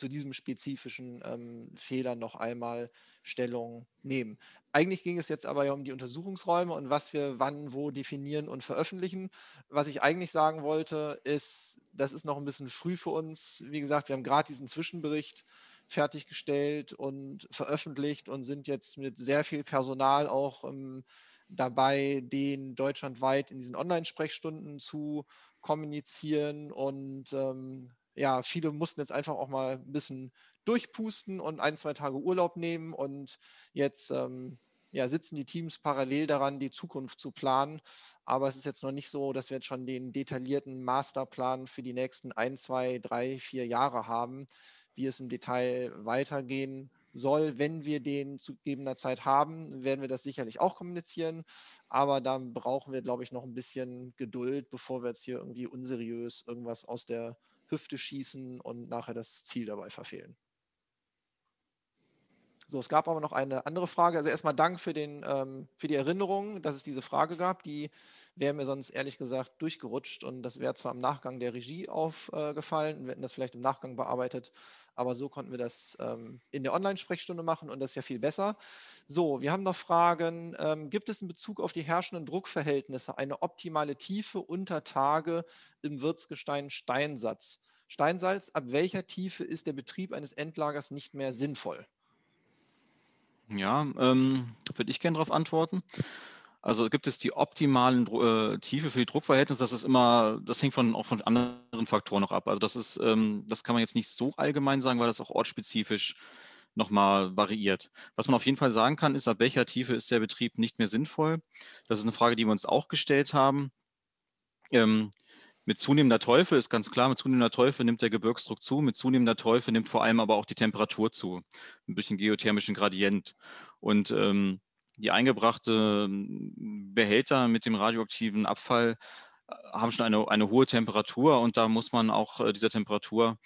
zu diesem spezifischen ähm, Fehler noch einmal Stellung nehmen. Eigentlich ging es jetzt aber ja um die Untersuchungsräume und was wir wann, wo definieren und veröffentlichen. Was ich eigentlich sagen wollte, ist, das ist noch ein bisschen früh für uns. Wie gesagt, wir haben gerade diesen Zwischenbericht fertiggestellt und veröffentlicht und sind jetzt mit sehr viel Personal auch ähm, dabei, den deutschlandweit in diesen Online-Sprechstunden zu kommunizieren und ähm, ja, viele mussten jetzt einfach auch mal ein bisschen durchpusten und ein, zwei Tage Urlaub nehmen und jetzt ähm, ja, sitzen die Teams parallel daran, die Zukunft zu planen. Aber es ist jetzt noch nicht so, dass wir jetzt schon den detaillierten Masterplan für die nächsten ein, zwei, drei, vier Jahre haben, wie es im Detail weitergehen soll. Wenn wir den zu gegebener Zeit haben, werden wir das sicherlich auch kommunizieren. Aber da brauchen wir, glaube ich, noch ein bisschen Geduld, bevor wir jetzt hier irgendwie unseriös irgendwas aus der Hüfte schießen und nachher das Ziel dabei verfehlen. So, es gab aber noch eine andere Frage. Also erstmal Dank für, den, ähm, für die Erinnerung, dass es diese Frage gab. Die wäre mir sonst ehrlich gesagt durchgerutscht und das wäre zwar im Nachgang der Regie aufgefallen äh, und wir hätten das vielleicht im Nachgang bearbeitet, aber so konnten wir das ähm, in der Online-Sprechstunde machen und das ist ja viel besser. So, wir haben noch Fragen. Ähm, gibt es in Bezug auf die herrschenden Druckverhältnisse eine optimale Tiefe unter Tage im Wirtsgestein Steinsatz? Steinsalz, ab welcher Tiefe ist der Betrieb eines Endlagers nicht mehr sinnvoll? Ja, ähm, würde ich gerne darauf antworten. Also gibt es die optimalen äh, Tiefe für die Druckverhältnisse? Das ist immer, das hängt von, auch von anderen Faktoren noch ab. Also das ist, ähm, das kann man jetzt nicht so allgemein sagen, weil das auch ortsspezifisch nochmal variiert. Was man auf jeden Fall sagen kann, ist, ab welcher Tiefe ist der Betrieb nicht mehr sinnvoll? Das ist eine Frage, die wir uns auch gestellt haben. Ähm, mit zunehmender Teufel ist ganz klar, mit zunehmender Teufel nimmt der Gebirgsdruck zu, mit zunehmender Teufel nimmt vor allem aber auch die Temperatur zu, durch den geothermischen Gradient. Und ähm, die eingebrachte ähm, Behälter mit dem radioaktiven Abfall äh, haben schon eine, eine hohe Temperatur und da muss man auch äh, dieser Temperatur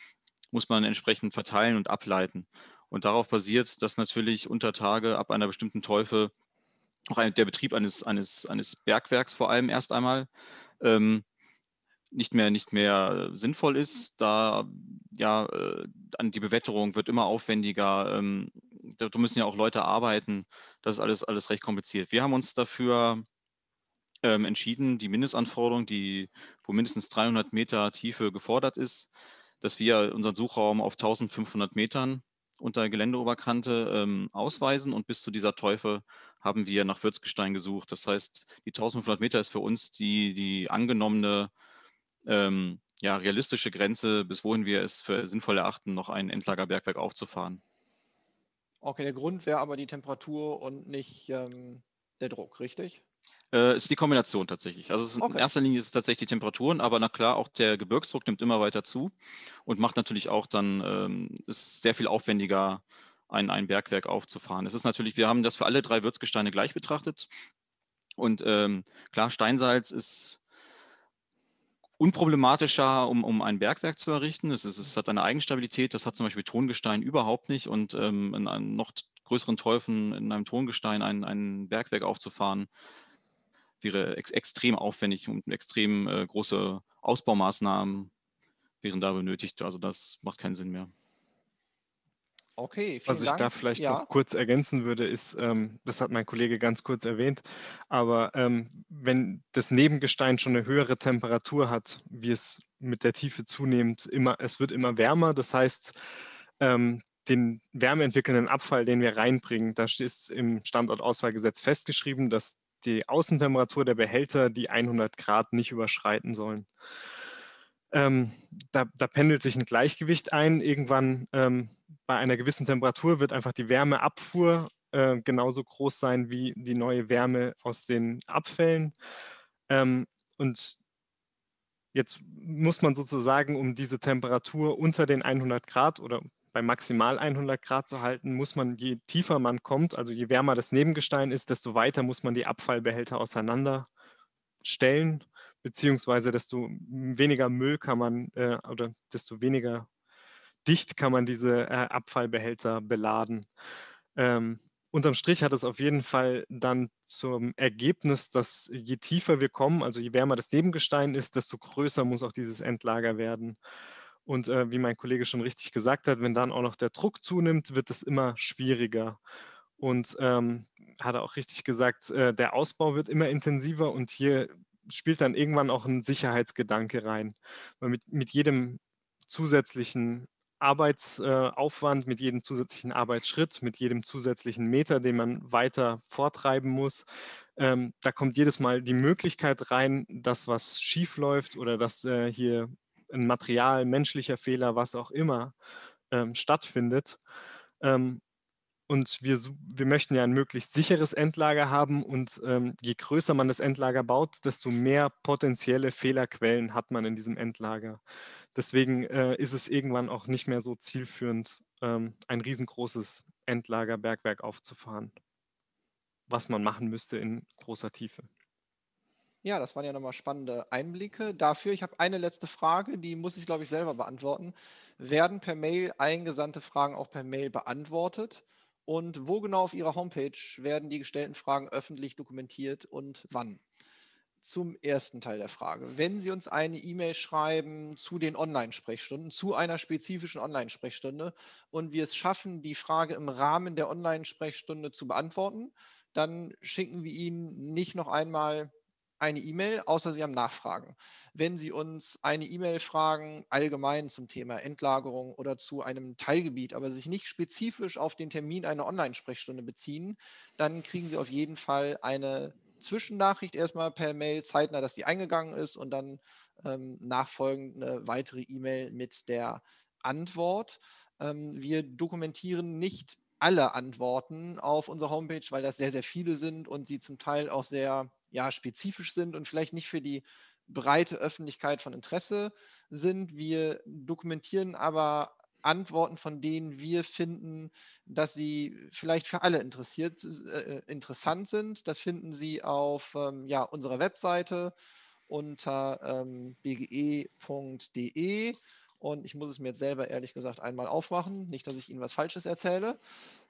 muss man entsprechend verteilen und ableiten. Und darauf basiert, dass natürlich unter Tage ab einer bestimmten Teufel auch ein, der Betrieb eines, eines, eines Bergwerks vor allem erst einmal ähm, nicht mehr, nicht mehr äh, sinnvoll ist, da ja, äh, an die Bewetterung wird immer aufwendiger. Ähm, da, müssen ja auch Leute arbeiten. Das ist alles, alles recht kompliziert. Wir haben uns dafür ähm, entschieden, die Mindestanforderung, die, wo mindestens 300 Meter Tiefe gefordert ist, dass wir unseren Suchraum auf 1500 Metern unter Geländeoberkante ähm, ausweisen und bis zu dieser Teufe haben wir nach Würzgestein gesucht. Das heißt, die 1500 Meter ist für uns die, die angenommene ähm, ja, realistische Grenze, bis wohin wir es für sinnvoll erachten, noch ein Endlagerbergwerk aufzufahren. Okay, der Grund wäre aber die Temperatur und nicht ähm, der Druck, richtig? Äh, ist die Kombination tatsächlich. Also ist, okay. in erster Linie ist es tatsächlich die Temperaturen, aber na klar, auch der Gebirgsdruck nimmt immer weiter zu und macht natürlich auch dann, ähm, ist sehr viel aufwendiger, ein, ein Bergwerk aufzufahren. Es ist natürlich, wir haben das für alle drei Würzgesteine gleich betrachtet. Und ähm, klar, Steinsalz ist unproblematischer, um, um ein Bergwerk zu errichten. Es, ist, es hat eine Eigenstabilität, das hat zum Beispiel Tongestein überhaupt nicht und ähm, in einem noch größeren Teufen in einem Tongestein ein, ein Bergwerk aufzufahren, wäre ex extrem aufwendig und extrem äh, große Ausbaumaßnahmen wären da benötigt. Also das macht keinen Sinn mehr. Okay, vielen Was ich Dank. da vielleicht ja. noch kurz ergänzen würde, ist, ähm, das hat mein Kollege ganz kurz erwähnt, aber ähm, wenn das Nebengestein schon eine höhere Temperatur hat, wie es mit der Tiefe zunehmend immer, es wird immer wärmer, das heißt, ähm, den wärmeentwickelnden Abfall, den wir reinbringen, da ist im Standortauswahlgesetz festgeschrieben, dass die Außentemperatur der Behälter die 100 Grad nicht überschreiten sollen ähm, da, da, pendelt sich ein Gleichgewicht ein. Irgendwann ähm, bei einer gewissen Temperatur wird einfach die Wärmeabfuhr äh, genauso groß sein wie die neue Wärme aus den Abfällen. Ähm, und jetzt muss man sozusagen, um diese Temperatur unter den 100 Grad oder bei maximal 100 Grad zu halten, muss man, je tiefer man kommt, also je wärmer das Nebengestein ist, desto weiter muss man die Abfallbehälter auseinanderstellen beziehungsweise desto weniger Müll kann man äh, oder desto weniger dicht kann man diese äh, Abfallbehälter beladen. Ähm, unterm Strich hat es auf jeden Fall dann zum Ergebnis, dass je tiefer wir kommen, also je wärmer das Nebengestein ist, desto größer muss auch dieses Endlager werden. Und äh, wie mein Kollege schon richtig gesagt hat, wenn dann auch noch der Druck zunimmt, wird es immer schwieriger. Und ähm, hat er auch richtig gesagt, äh, der Ausbau wird immer intensiver und hier spielt dann irgendwann auch ein Sicherheitsgedanke rein. Weil mit, mit jedem zusätzlichen Arbeitsaufwand, äh, mit jedem zusätzlichen Arbeitsschritt, mit jedem zusätzlichen Meter, den man weiter vortreiben muss. Ähm, da kommt jedes Mal die Möglichkeit rein, dass was schief läuft oder dass äh, hier ein Material, menschlicher Fehler, was auch immer ähm, stattfindet. Ähm, und wir, wir möchten ja ein möglichst sicheres Endlager haben. Und ähm, je größer man das Endlager baut, desto mehr potenzielle Fehlerquellen hat man in diesem Endlager. Deswegen äh, ist es irgendwann auch nicht mehr so zielführend, ähm, ein riesengroßes Endlagerbergwerk aufzufahren, was man machen müsste in großer Tiefe. Ja, das waren ja nochmal spannende Einblicke. Dafür, ich habe eine letzte Frage, die muss ich, glaube ich, selber beantworten. Werden per Mail eingesandte Fragen auch per Mail beantwortet? Und wo genau auf Ihrer Homepage werden die gestellten Fragen öffentlich dokumentiert und wann? Zum ersten Teil der Frage. Wenn Sie uns eine E-Mail schreiben zu den Online-Sprechstunden, zu einer spezifischen Online-Sprechstunde und wir es schaffen, die Frage im Rahmen der Online-Sprechstunde zu beantworten, dann schicken wir Ihnen nicht noch einmal eine E-Mail, außer Sie haben Nachfragen. Wenn Sie uns eine E-Mail fragen, allgemein zum Thema Endlagerung oder zu einem Teilgebiet, aber sich nicht spezifisch auf den Termin einer Online-Sprechstunde beziehen, dann kriegen Sie auf jeden Fall eine Zwischennachricht erstmal per Mail zeitnah, dass die eingegangen ist und dann ähm, nachfolgend eine weitere E-Mail mit der Antwort. Ähm, wir dokumentieren nicht alle Antworten auf unserer Homepage, weil das sehr, sehr viele sind und sie zum Teil auch sehr ja, spezifisch sind und vielleicht nicht für die breite Öffentlichkeit von Interesse sind. Wir dokumentieren aber Antworten, von denen wir finden, dass sie vielleicht für alle interessiert, äh, interessant sind. Das finden Sie auf ähm, ja, unserer Webseite unter ähm, bge.de. Und ich muss es mir jetzt selber ehrlich gesagt einmal aufmachen, nicht, dass ich Ihnen was Falsches erzähle.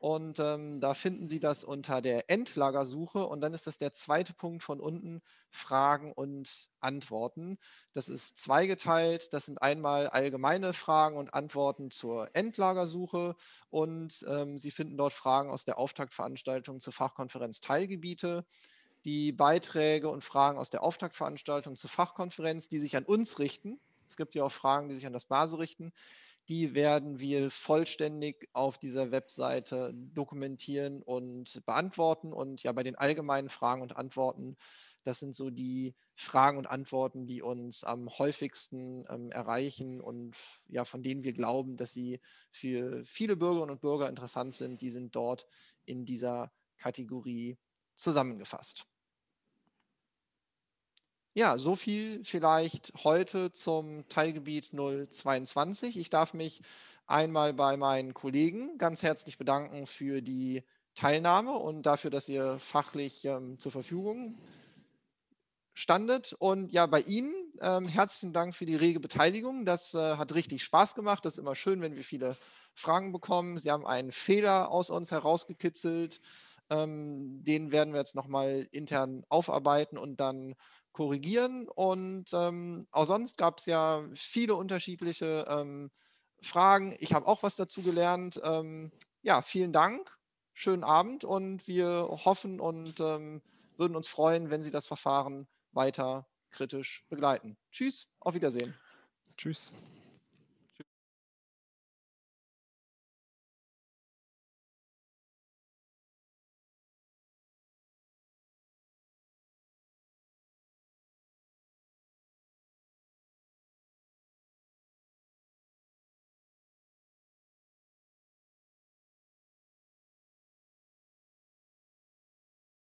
Und ähm, da finden Sie das unter der Endlagersuche und dann ist das der zweite Punkt von unten, Fragen und Antworten. Das ist zweigeteilt. Das sind einmal allgemeine Fragen und Antworten zur Endlagersuche und ähm, Sie finden dort Fragen aus der Auftaktveranstaltung zur Fachkonferenz Teilgebiete. Die Beiträge und Fragen aus der Auftaktveranstaltung zur Fachkonferenz, die sich an uns richten, es gibt ja auch Fragen, die sich an das Base richten. Die werden wir vollständig auf dieser Webseite dokumentieren und beantworten. Und ja, bei den allgemeinen Fragen und Antworten, das sind so die Fragen und Antworten, die uns am häufigsten ähm, erreichen und ja, von denen wir glauben, dass sie für viele Bürgerinnen und Bürger interessant sind. Die sind dort in dieser Kategorie zusammengefasst. Ja, so viel vielleicht heute zum Teilgebiet 022. Ich darf mich einmal bei meinen Kollegen ganz herzlich bedanken für die Teilnahme und dafür, dass ihr fachlich ähm, zur Verfügung standet. Und ja, bei Ihnen ähm, herzlichen Dank für die rege Beteiligung. Das äh, hat richtig Spaß gemacht. Das ist immer schön, wenn wir viele Fragen bekommen. Sie haben einen Fehler aus uns herausgekitzelt. Ähm, den werden wir jetzt nochmal intern aufarbeiten und dann korrigieren. Und ähm, auch sonst gab es ja viele unterschiedliche ähm, Fragen. Ich habe auch was dazu gelernt. Ähm, ja, vielen Dank, schönen Abend und wir hoffen und ähm, würden uns freuen, wenn Sie das Verfahren weiter kritisch begleiten. Tschüss, auf Wiedersehen. Tschüss.